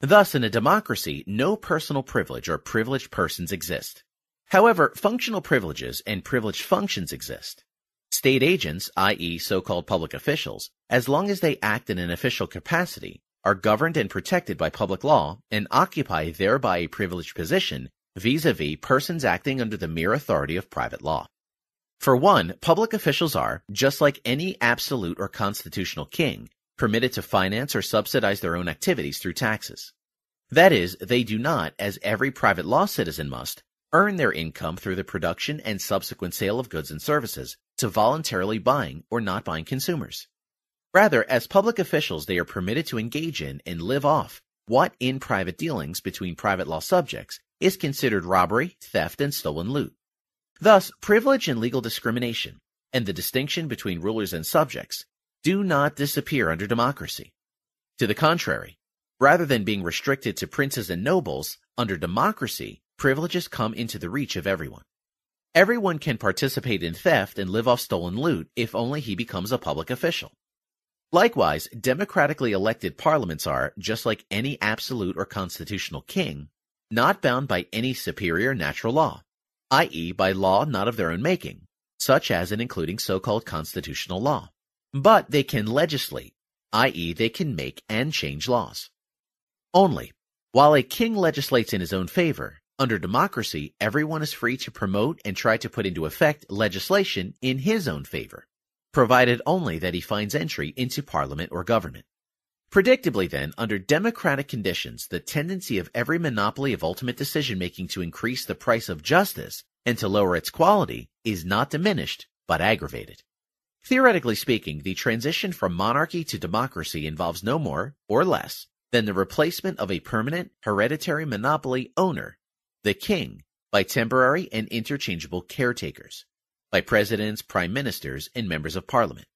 Thus, in a democracy, no personal privilege or privileged persons exist. However, functional privileges and privileged functions exist. State agents, i.e. so-called public officials, as long as they act in an official capacity, are governed and protected by public law and occupy thereby a privileged position vis-a-vis persons acting under the mere authority of private law. For one, public officials are, just like any absolute or constitutional king, permitted to finance or subsidize their own activities through taxes. That is, they do not, as every private law citizen must, earn their income through the production and subsequent sale of goods and services to voluntarily buying or not buying consumers. Rather, as public officials, they are permitted to engage in and live off what in private dealings between private law subjects is considered robbery, theft, and stolen loot. Thus, privilege and legal discrimination, and the distinction between rulers and subjects, do not disappear under democracy. To the contrary, rather than being restricted to princes and nobles, under democracy, privileges come into the reach of everyone. Everyone can participate in theft and live off stolen loot if only he becomes a public official. Likewise, democratically elected parliaments are, just like any absolute or constitutional king, not bound by any superior natural law, i.e., by law not of their own making, such as in including so-called constitutional law. But they can legislate, i.e., they can make and change laws. Only, while a king legislates in his own favor, under democracy, everyone is free to promote and try to put into effect legislation in his own favor, provided only that he finds entry into parliament or government. Predictably, then, under democratic conditions, the tendency of every monopoly of ultimate decision making to increase the price of justice and to lower its quality is not diminished, but aggravated. Theoretically speaking, the transition from monarchy to democracy involves no more, or less, than the replacement of a permanent, hereditary monopoly owner, the king, by temporary and interchangeable caretakers, by presidents, prime ministers, and members of parliament.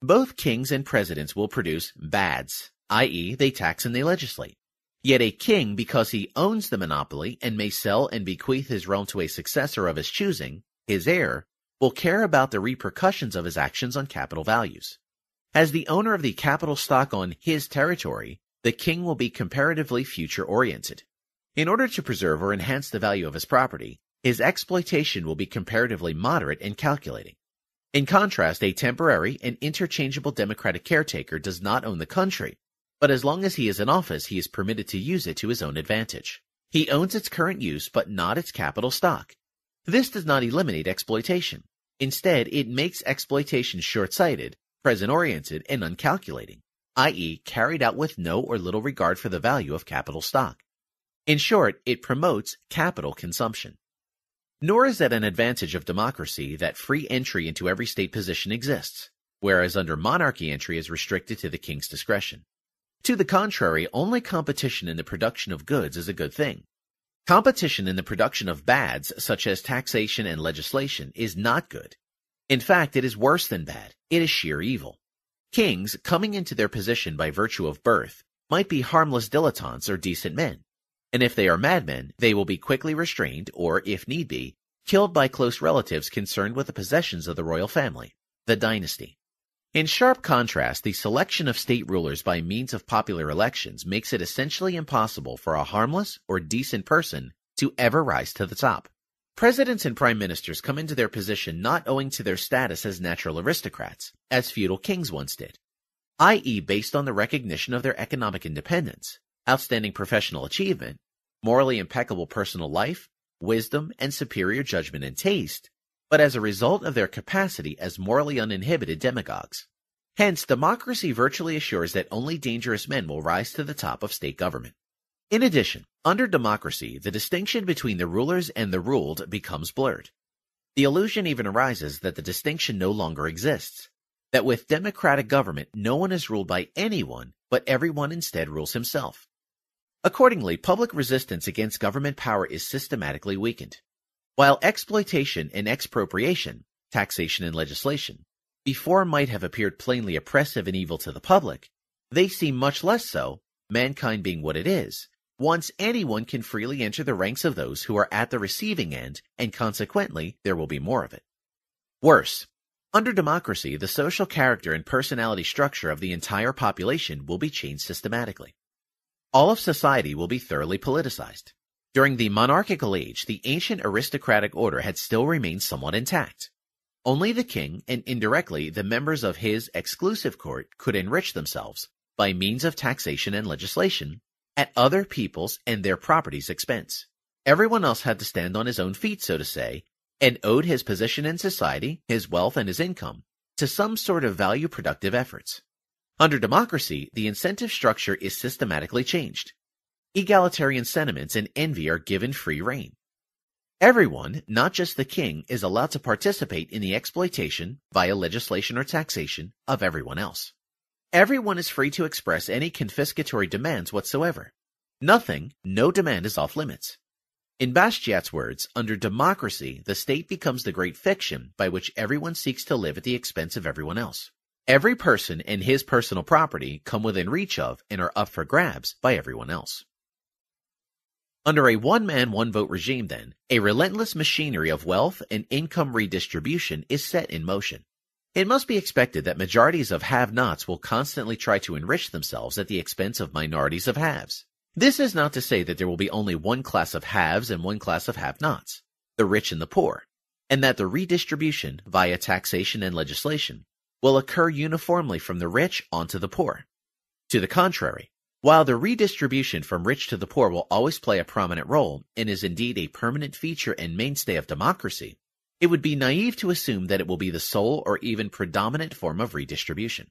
Both kings and presidents will produce bads, i.e., they tax and they legislate. Yet a king, because he owns the monopoly and may sell and bequeath his realm to a successor of his choosing, his heir, will care about the repercussions of his actions on capital values. As the owner of the capital stock on his territory, the king will be comparatively future-oriented. In order to preserve or enhance the value of his property, his exploitation will be comparatively moderate and calculating. In contrast, a temporary and interchangeable democratic caretaker does not own the country, but as long as he is in office, he is permitted to use it to his own advantage. He owns its current use, but not its capital stock. This does not eliminate exploitation. Instead, it makes exploitation short-sighted, present-oriented, and uncalculating, i.e. carried out with no or little regard for the value of capital stock. In short, it promotes capital consumption. Nor is that an advantage of democracy that free entry into every state position exists, whereas under monarchy entry is restricted to the king's discretion. To the contrary, only competition in the production of goods is a good thing, Competition in the production of bads, such as taxation and legislation, is not good. In fact, it is worse than bad. It is sheer evil. Kings, coming into their position by virtue of birth, might be harmless dilettantes or decent men. And if they are madmen, they will be quickly restrained or, if need be, killed by close relatives concerned with the possessions of the royal family, the dynasty. In sharp contrast, the selection of state rulers by means of popular elections makes it essentially impossible for a harmless or decent person to ever rise to the top. Presidents and prime ministers come into their position not owing to their status as natural aristocrats, as feudal kings once did, i.e. based on the recognition of their economic independence, outstanding professional achievement, morally impeccable personal life, wisdom, and superior judgment and taste, but as a result of their capacity as morally uninhibited demagogues. Hence, democracy virtually assures that only dangerous men will rise to the top of state government. In addition, under democracy, the distinction between the rulers and the ruled becomes blurred. The illusion even arises that the distinction no longer exists, that with democratic government no one is ruled by anyone, but everyone instead rules himself. Accordingly, public resistance against government power is systematically weakened. While exploitation and expropriation, taxation and legislation, before might have appeared plainly oppressive and evil to the public, they seem much less so, mankind being what it is, once anyone can freely enter the ranks of those who are at the receiving end, and consequently there will be more of it. Worse, under democracy, the social character and personality structure of the entire population will be changed systematically. All of society will be thoroughly politicized. During the monarchical age, the ancient aristocratic order had still remained somewhat intact. Only the king, and indirectly the members of his exclusive court, could enrich themselves, by means of taxation and legislation, at other people's and their property's expense. Everyone else had to stand on his own feet, so to say, and owed his position in society, his wealth, and his income to some sort of value productive efforts. Under democracy, the incentive structure is systematically changed. Egalitarian sentiments and envy are given free rein. Everyone, not just the king, is allowed to participate in the exploitation, via legislation or taxation, of everyone else. Everyone is free to express any confiscatory demands whatsoever. Nothing, no demand is off limits. In Bastiat's words, under democracy, the state becomes the great fiction by which everyone seeks to live at the expense of everyone else. Every person and his personal property come within reach of and are up for grabs by everyone else. Under a one man, one vote regime, then, a relentless machinery of wealth and income redistribution is set in motion. It must be expected that majorities of have nots will constantly try to enrich themselves at the expense of minorities of haves. This is not to say that there will be only one class of haves and one class of have nots, the rich and the poor, and that the redistribution, via taxation and legislation, will occur uniformly from the rich onto the poor. To the contrary, while the redistribution from rich to the poor will always play a prominent role and is indeed a permanent feature and mainstay of democracy, it would be naive to assume that it will be the sole or even predominant form of redistribution.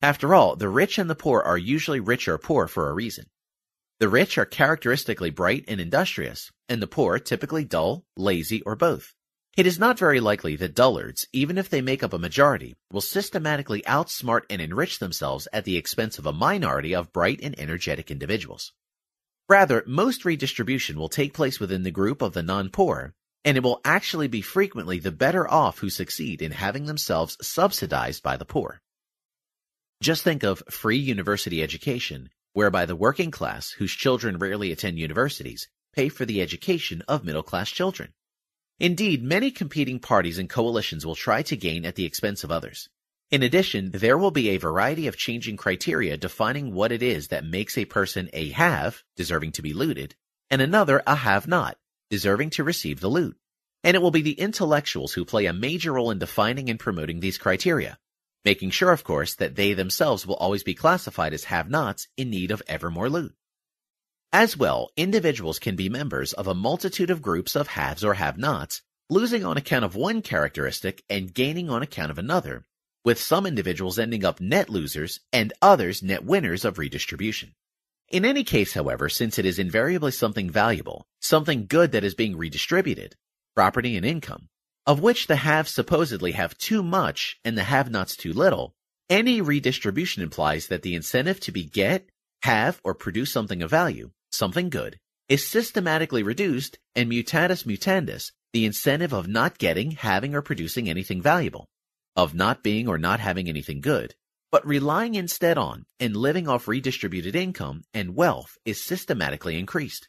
After all, the rich and the poor are usually rich or poor for a reason. The rich are characteristically bright and industrious, and the poor typically dull, lazy, or both. It is not very likely that dullards, even if they make up a majority, will systematically outsmart and enrich themselves at the expense of a minority of bright and energetic individuals. Rather, most redistribution will take place within the group of the non-poor, and it will actually be frequently the better off who succeed in having themselves subsidized by the poor. Just think of free university education, whereby the working class, whose children rarely attend universities, pay for the education of middle-class children. Indeed, many competing parties and coalitions will try to gain at the expense of others. In addition, there will be a variety of changing criteria defining what it is that makes a person a have, deserving to be looted, and another a have not, deserving to receive the loot. And it will be the intellectuals who play a major role in defining and promoting these criteria, making sure, of course, that they themselves will always be classified as have nots in need of ever more loot. As well, individuals can be members of a multitude of groups of haves or have-nots, losing on account of one characteristic and gaining on account of another, with some individuals ending up net losers and others net winners of redistribution. In any case, however, since it is invariably something valuable, something good that is being redistributed, property and income, of which the haves supposedly have too much and the have-nots too little, any redistribution implies that the incentive to beget, have, or produce something of value something good, is systematically reduced and mutatis mutandis, the incentive of not getting, having, or producing anything valuable, of not being or not having anything good, but relying instead on and living off redistributed income and wealth is systematically increased.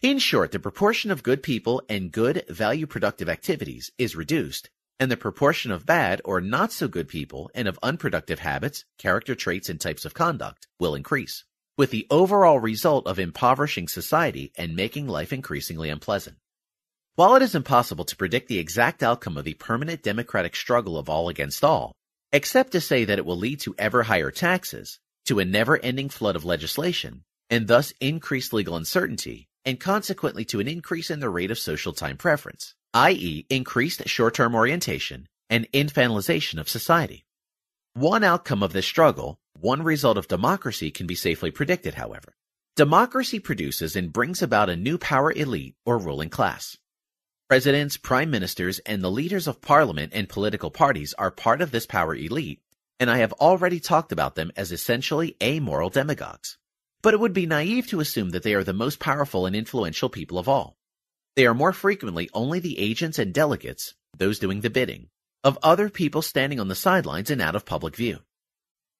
In short, the proportion of good people and good value productive activities is reduced, and the proportion of bad or not so good people and of unproductive habits, character traits, and types of conduct will increase with the overall result of impoverishing society and making life increasingly unpleasant. While it is impossible to predict the exact outcome of the permanent democratic struggle of all against all, except to say that it will lead to ever higher taxes, to a never-ending flood of legislation, and thus increased legal uncertainty, and consequently to an increase in the rate of social time preference, i.e. increased short-term orientation and infantilization of society. One outcome of this struggle, one result of democracy can be safely predicted, however. Democracy produces and brings about a new power elite or ruling class. Presidents, prime ministers, and the leaders of parliament and political parties are part of this power elite, and I have already talked about them as essentially amoral demagogues. But it would be naive to assume that they are the most powerful and influential people of all. They are more frequently only the agents and delegates, those doing the bidding, of other people standing on the sidelines and out of public view.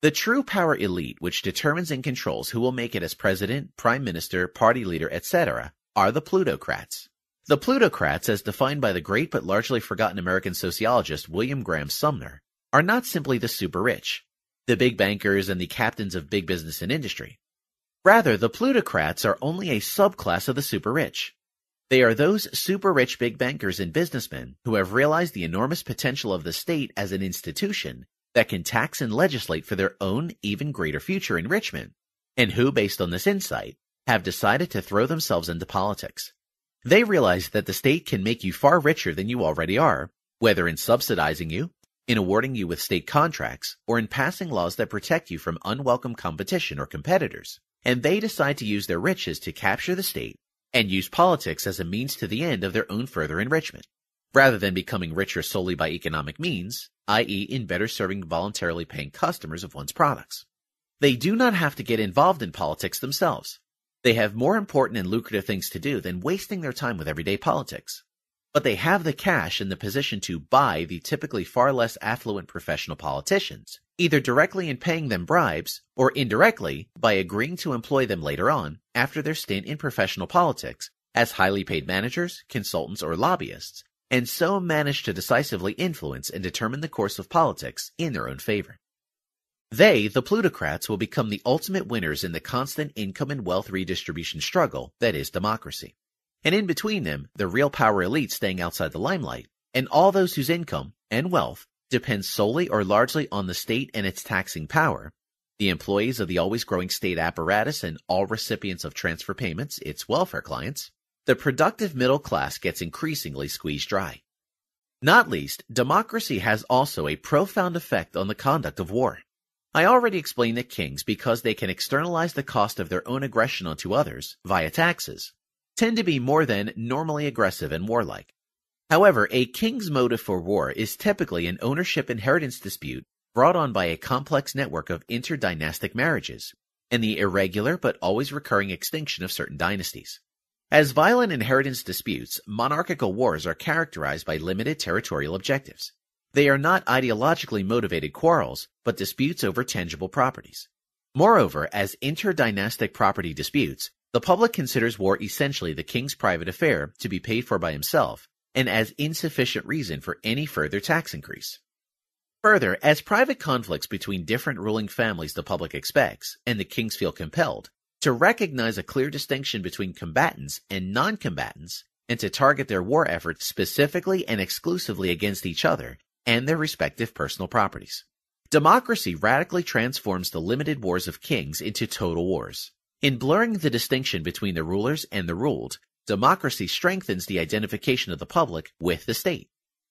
The true power elite, which determines and controls who will make it as president, prime minister, party leader, etc., are the plutocrats. The plutocrats, as defined by the great but largely forgotten American sociologist William Graham Sumner, are not simply the super rich, the big bankers, and the captains of big business and industry. Rather, the plutocrats are only a subclass of the super rich. They are those super rich big bankers and businessmen who have realized the enormous potential of the state as an institution that can tax and legislate for their own even greater future enrichment, and who, based on this insight, have decided to throw themselves into politics. They realize that the state can make you far richer than you already are, whether in subsidizing you, in awarding you with state contracts, or in passing laws that protect you from unwelcome competition or competitors. And they decide to use their riches to capture the state and use politics as a means to the end of their own further enrichment rather than becoming richer solely by economic means, i.e. in better serving voluntarily paying customers of one's products. They do not have to get involved in politics themselves. They have more important and lucrative things to do than wasting their time with everyday politics. But they have the cash and the position to buy the typically far less affluent professional politicians, either directly in paying them bribes or indirectly by agreeing to employ them later on after their stint in professional politics as highly paid managers, consultants, or lobbyists and so managed to decisively influence and determine the course of politics in their own favor. They, the plutocrats, will become the ultimate winners in the constant income and wealth redistribution struggle that is democracy. And in between them, the real power elite staying outside the limelight, and all those whose income and wealth depend solely or largely on the state and its taxing power, the employees of the always growing state apparatus and all recipients of transfer payments, its welfare clients, the productive middle class gets increasingly squeezed dry. Not least, democracy has also a profound effect on the conduct of war. I already explained that kings, because they can externalize the cost of their own aggression onto others via taxes, tend to be more than normally aggressive and warlike. However, a king's motive for war is typically an ownership inheritance dispute brought on by a complex network of interdynastic marriages and the irregular but always recurring extinction of certain dynasties. As violent inheritance disputes, monarchical wars are characterized by limited territorial objectives. They are not ideologically motivated quarrels, but disputes over tangible properties. Moreover, as interdynastic property disputes, the public considers war essentially the king's private affair to be paid for by himself and as insufficient reason for any further tax increase. Further, as private conflicts between different ruling families the public expects and the kings feel compelled, to recognize a clear distinction between combatants and non-combatants and to target their war efforts specifically and exclusively against each other and their respective personal properties. Democracy radically transforms the limited wars of kings into total wars. In blurring the distinction between the rulers and the ruled, democracy strengthens the identification of the public with the state.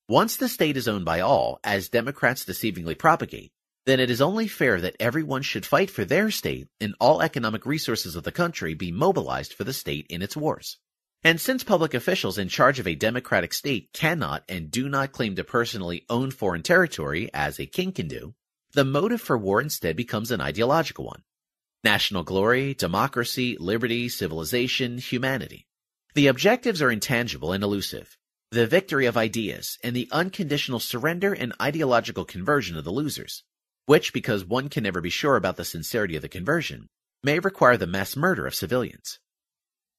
Once the state is owned by all, as Democrats deceivingly propagate, then it is only fair that everyone should fight for their state and all economic resources of the country be mobilized for the state in its wars. And since public officials in charge of a democratic state cannot and do not claim to personally own foreign territory, as a king can do, the motive for war instead becomes an ideological one. National glory, democracy, liberty, civilization, humanity. The objectives are intangible and elusive. The victory of ideas and the unconditional surrender and ideological conversion of the losers which, because one can never be sure about the sincerity of the conversion, may require the mass murder of civilians.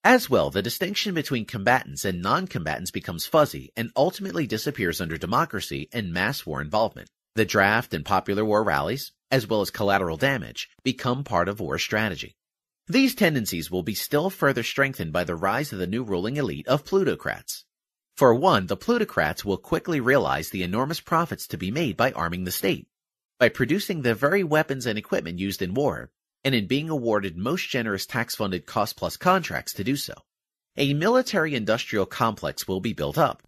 As well, the distinction between combatants and non-combatants becomes fuzzy and ultimately disappears under democracy and mass war involvement. The draft and popular war rallies, as well as collateral damage, become part of war strategy. These tendencies will be still further strengthened by the rise of the new ruling elite of plutocrats. For one, the plutocrats will quickly realize the enormous profits to be made by arming the state, by producing the very weapons and equipment used in war, and in being awarded most generous tax-funded cost-plus contracts to do so. A military-industrial complex will be built up.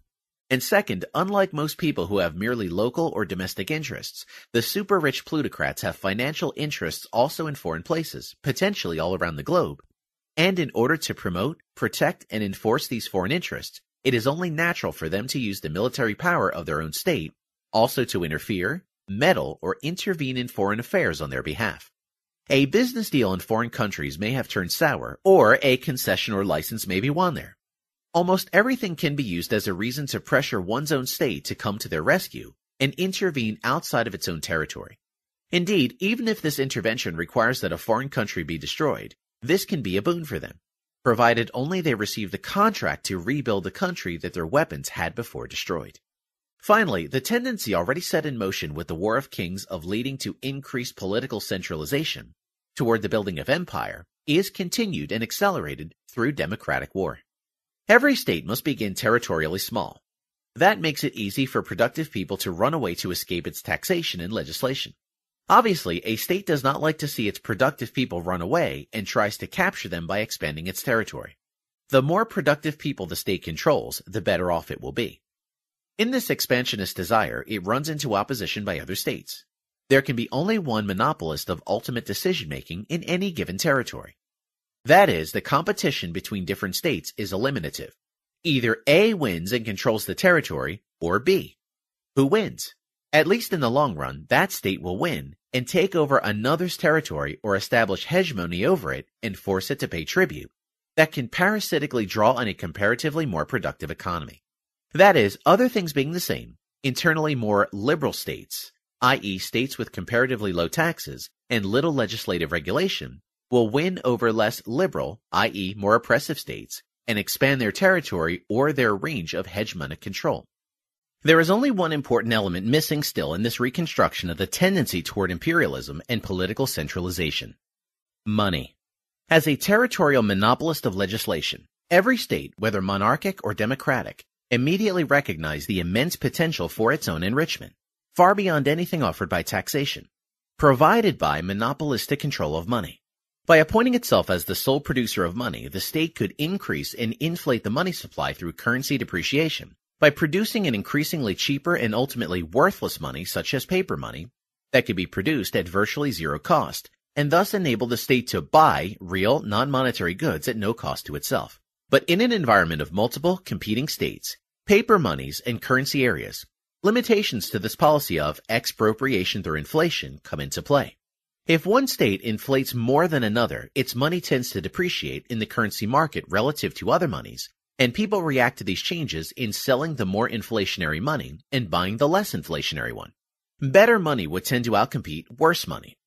And second, unlike most people who have merely local or domestic interests, the super-rich plutocrats have financial interests also in foreign places, potentially all around the globe. And in order to promote, protect, and enforce these foreign interests, it is only natural for them to use the military power of their own state, also to interfere, meddle, or intervene in foreign affairs on their behalf. A business deal in foreign countries may have turned sour, or a concession or license may be won there. Almost everything can be used as a reason to pressure one's own state to come to their rescue and intervene outside of its own territory. Indeed, even if this intervention requires that a foreign country be destroyed, this can be a boon for them, provided only they receive the contract to rebuild the country that their weapons had before destroyed. Finally, the tendency already set in motion with the War of Kings of leading to increased political centralization toward the building of empire is continued and accelerated through democratic war. Every state must begin territorially small. That makes it easy for productive people to run away to escape its taxation and legislation. Obviously, a state does not like to see its productive people run away and tries to capture them by expanding its territory. The more productive people the state controls, the better off it will be. In this expansionist desire, it runs into opposition by other states. There can be only one monopolist of ultimate decision-making in any given territory. That is, the competition between different states is eliminative. Either A wins and controls the territory, or B. Who wins? At least in the long run, that state will win and take over another's territory or establish hegemony over it and force it to pay tribute. That can parasitically draw on a comparatively more productive economy. That is, other things being the same, internally more liberal states, i.e. states with comparatively low taxes and little legislative regulation, will win over less liberal, i.e. more oppressive states, and expand their territory or their range of hegemonic control. There is only one important element missing still in this reconstruction of the tendency toward imperialism and political centralization. Money. As a territorial monopolist of legislation, every state, whether monarchic or democratic, immediately recognized the immense potential for its own enrichment, far beyond anything offered by taxation, provided by monopolistic control of money. By appointing itself as the sole producer of money, the state could increase and inflate the money supply through currency depreciation by producing an increasingly cheaper and ultimately worthless money such as paper money that could be produced at virtually zero cost and thus enable the state to buy real non-monetary goods at no cost to itself. But in an environment of multiple competing states, paper monies, and currency areas, limitations to this policy of expropriation through inflation come into play. If one state inflates more than another, its money tends to depreciate in the currency market relative to other monies, and people react to these changes in selling the more inflationary money and buying the less inflationary one. Better money would tend to outcompete worse money,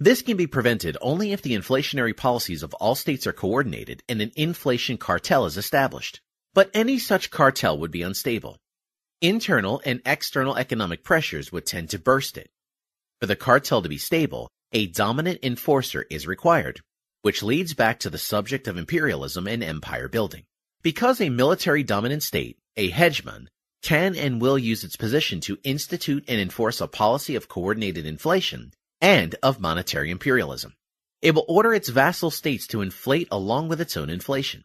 this can be prevented only if the inflationary policies of all states are coordinated and an inflation cartel is established. But any such cartel would be unstable. Internal and external economic pressures would tend to burst it. For the cartel to be stable, a dominant enforcer is required, which leads back to the subject of imperialism and empire building. Because a military dominant state, a hegemon, can and will use its position to institute and enforce a policy of coordinated inflation, and of monetary imperialism. It will order its vassal states to inflate along with its own inflation.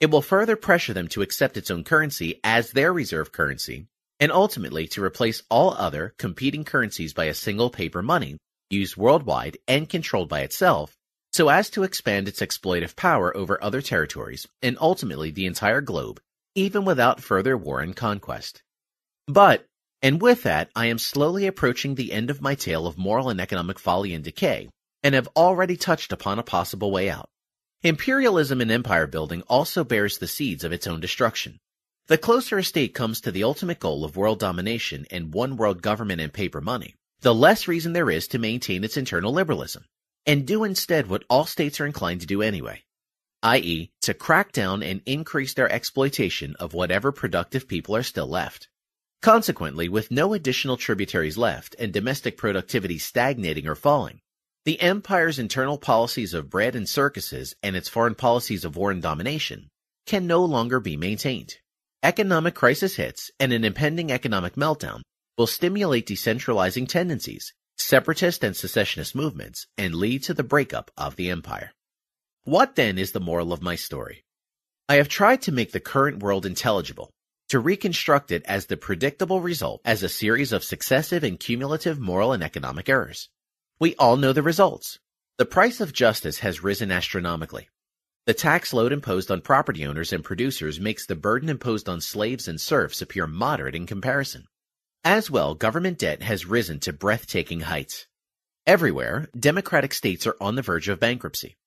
It will further pressure them to accept its own currency as their reserve currency, and ultimately to replace all other competing currencies by a single paper money used worldwide and controlled by itself, so as to expand its exploitive power over other territories and ultimately the entire globe, even without further war and conquest. But and with that, I am slowly approaching the end of my tale of moral and economic folly and decay, and have already touched upon a possible way out. Imperialism and empire building also bears the seeds of its own destruction. The closer a state comes to the ultimate goal of world domination and one world government and paper money, the less reason there is to maintain its internal liberalism, and do instead what all states are inclined to do anyway, i.e., to crack down and increase their exploitation of whatever productive people are still left. Consequently, with no additional tributaries left and domestic productivity stagnating or falling, the empire's internal policies of bread and circuses and its foreign policies of war and domination can no longer be maintained. Economic crisis hits and an impending economic meltdown will stimulate decentralizing tendencies, separatist and secessionist movements, and lead to the breakup of the empire. What then is the moral of my story? I have tried to make the current world intelligible to reconstruct it as the predictable result as a series of successive and cumulative moral and economic errors. We all know the results. The price of justice has risen astronomically. The tax load imposed on property owners and producers makes the burden imposed on slaves and serfs appear moderate in comparison. As well, government debt has risen to breathtaking heights. Everywhere, democratic states are on the verge of bankruptcy.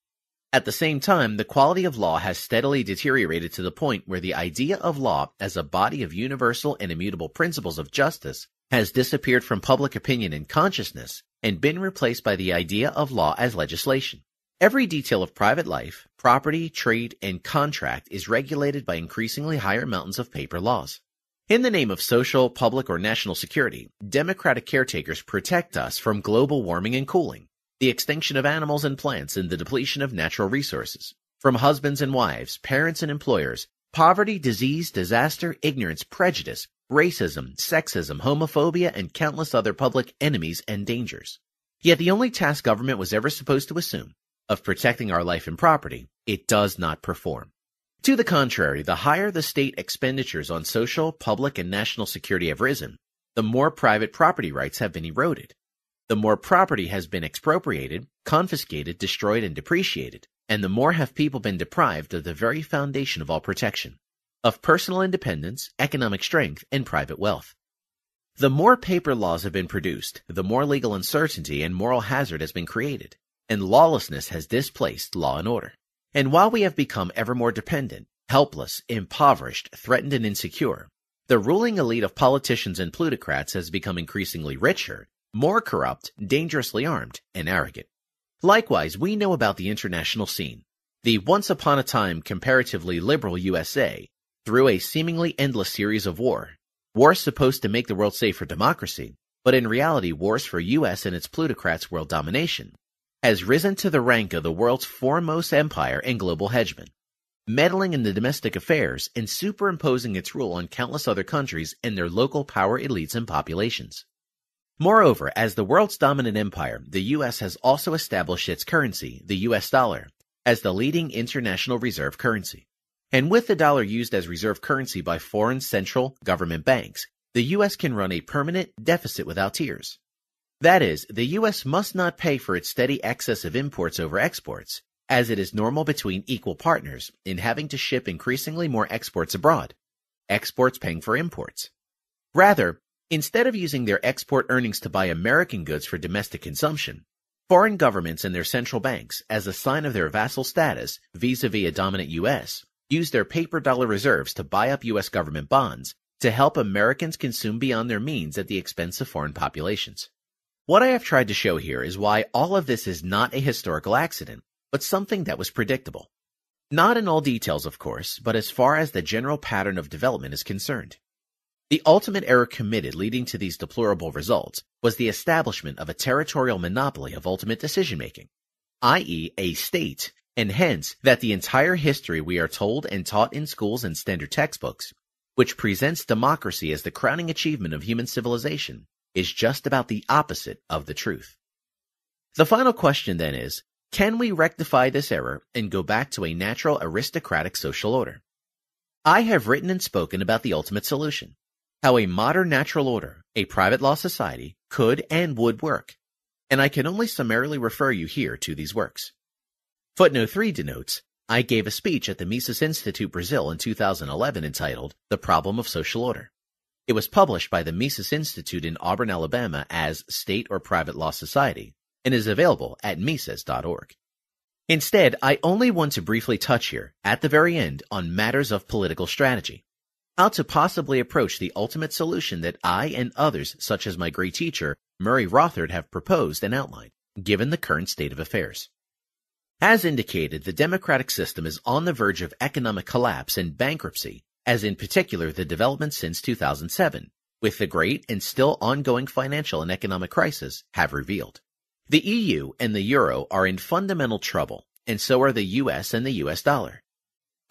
At the same time, the quality of law has steadily deteriorated to the point where the idea of law as a body of universal and immutable principles of justice has disappeared from public opinion and consciousness and been replaced by the idea of law as legislation. Every detail of private life, property, trade, and contract is regulated by increasingly higher mountains of paper laws. In the name of social, public, or national security, democratic caretakers protect us from global warming and cooling the extinction of animals and plants, and the depletion of natural resources. From husbands and wives, parents and employers, poverty, disease, disaster, ignorance, prejudice, racism, sexism, homophobia, and countless other public enemies and dangers. Yet the only task government was ever supposed to assume, of protecting our life and property, it does not perform. To the contrary, the higher the state expenditures on social, public, and national security have risen, the more private property rights have been eroded. The more property has been expropriated, confiscated, destroyed, and depreciated, and the more have people been deprived of the very foundation of all protection, of personal independence, economic strength, and private wealth. The more paper laws have been produced, the more legal uncertainty and moral hazard has been created, and lawlessness has displaced law and order. And while we have become ever more dependent, helpless, impoverished, threatened, and insecure, the ruling elite of politicians and plutocrats has become increasingly richer more corrupt, dangerously armed, and arrogant. Likewise, we know about the international scene. The once upon a time comparatively liberal USA, through a seemingly endless series of war, wars supposed to make the world safe for democracy, but in reality wars for US and its plutocrats' world domination, has risen to the rank of the world's foremost empire and global hegemon, meddling in the domestic affairs and superimposing its rule on countless other countries and their local power elites and populations. Moreover, as the world's dominant empire, the U.S. has also established its currency, the U.S. dollar, as the leading international reserve currency. And with the dollar used as reserve currency by foreign central government banks, the U.S. can run a permanent deficit without tears. That is, the U.S. must not pay for its steady excess of imports over exports, as it is normal between equal partners in having to ship increasingly more exports abroad, exports paying for imports. Rather, Instead of using their export earnings to buy American goods for domestic consumption, foreign governments and their central banks, as a sign of their vassal status vis-a-vis a dominant U.S., use their paper dollar reserves to buy up U.S. government bonds to help Americans consume beyond their means at the expense of foreign populations. What I have tried to show here is why all of this is not a historical accident, but something that was predictable. Not in all details, of course, but as far as the general pattern of development is concerned. The ultimate error committed leading to these deplorable results was the establishment of a territorial monopoly of ultimate decision-making, i.e. a state, and hence that the entire history we are told and taught in schools and standard textbooks, which presents democracy as the crowning achievement of human civilization, is just about the opposite of the truth. The final question then is, can we rectify this error and go back to a natural aristocratic social order? I have written and spoken about the ultimate solution, how a modern natural order, a private law society, could and would work, and I can only summarily refer you here to these works. Footnote 3 denotes, I gave a speech at the Mises Institute Brazil in 2011 entitled, The Problem of Social Order. It was published by the Mises Institute in Auburn, Alabama as State or Private Law Society, and is available at Mises.org. Instead, I only want to briefly touch here, at the very end, on matters of political strategy, how to possibly approach the ultimate solution that I and others, such as my great teacher, Murray Rothard, have proposed and outlined, given the current state of affairs. As indicated, the democratic system is on the verge of economic collapse and bankruptcy, as in particular the development since 2007, with the great and still ongoing financial and economic crisis, have revealed. The EU and the euro are in fundamental trouble, and so are the US and the US dollar.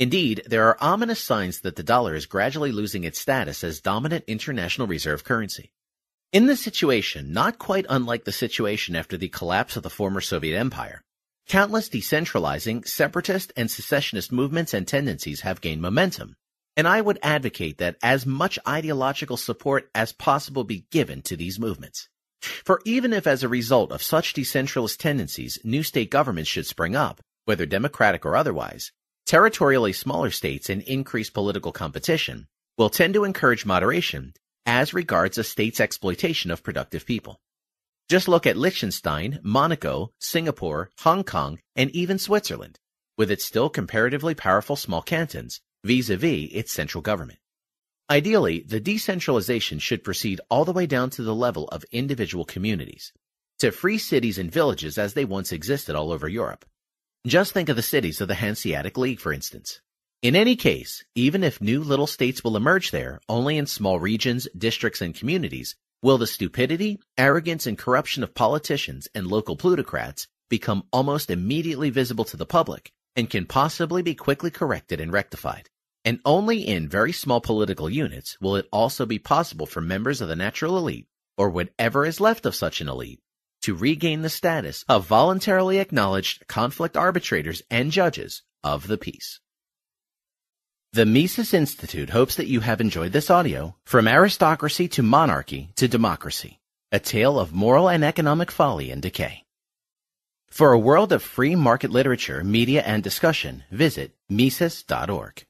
Indeed, there are ominous signs that the dollar is gradually losing its status as dominant international reserve currency. In this situation, not quite unlike the situation after the collapse of the former Soviet Empire, countless decentralizing, separatist, and secessionist movements and tendencies have gained momentum, and I would advocate that as much ideological support as possible be given to these movements. For even if as a result of such decentralist tendencies new state governments should spring up, whether democratic or otherwise, Territorially smaller states and increased political competition will tend to encourage moderation as regards a state's exploitation of productive people. Just look at Liechtenstein, Monaco, Singapore, Hong Kong, and even Switzerland, with its still comparatively powerful small cantons vis-a-vis its central government. Ideally, the decentralization should proceed all the way down to the level of individual communities, to free cities and villages as they once existed all over Europe, just think of the cities of the Hanseatic League, for instance. In any case, even if new little states will emerge there, only in small regions, districts, and communities will the stupidity, arrogance, and corruption of politicians and local plutocrats become almost immediately visible to the public and can possibly be quickly corrected and rectified. And only in very small political units will it also be possible for members of the natural elite, or whatever is left of such an elite, to regain the status of voluntarily acknowledged conflict arbitrators and judges of the peace. The Mises Institute hopes that you have enjoyed this audio, From Aristocracy to Monarchy to Democracy, a tale of moral and economic folly and decay. For a world of free market literature, media, and discussion, visit Mises.org.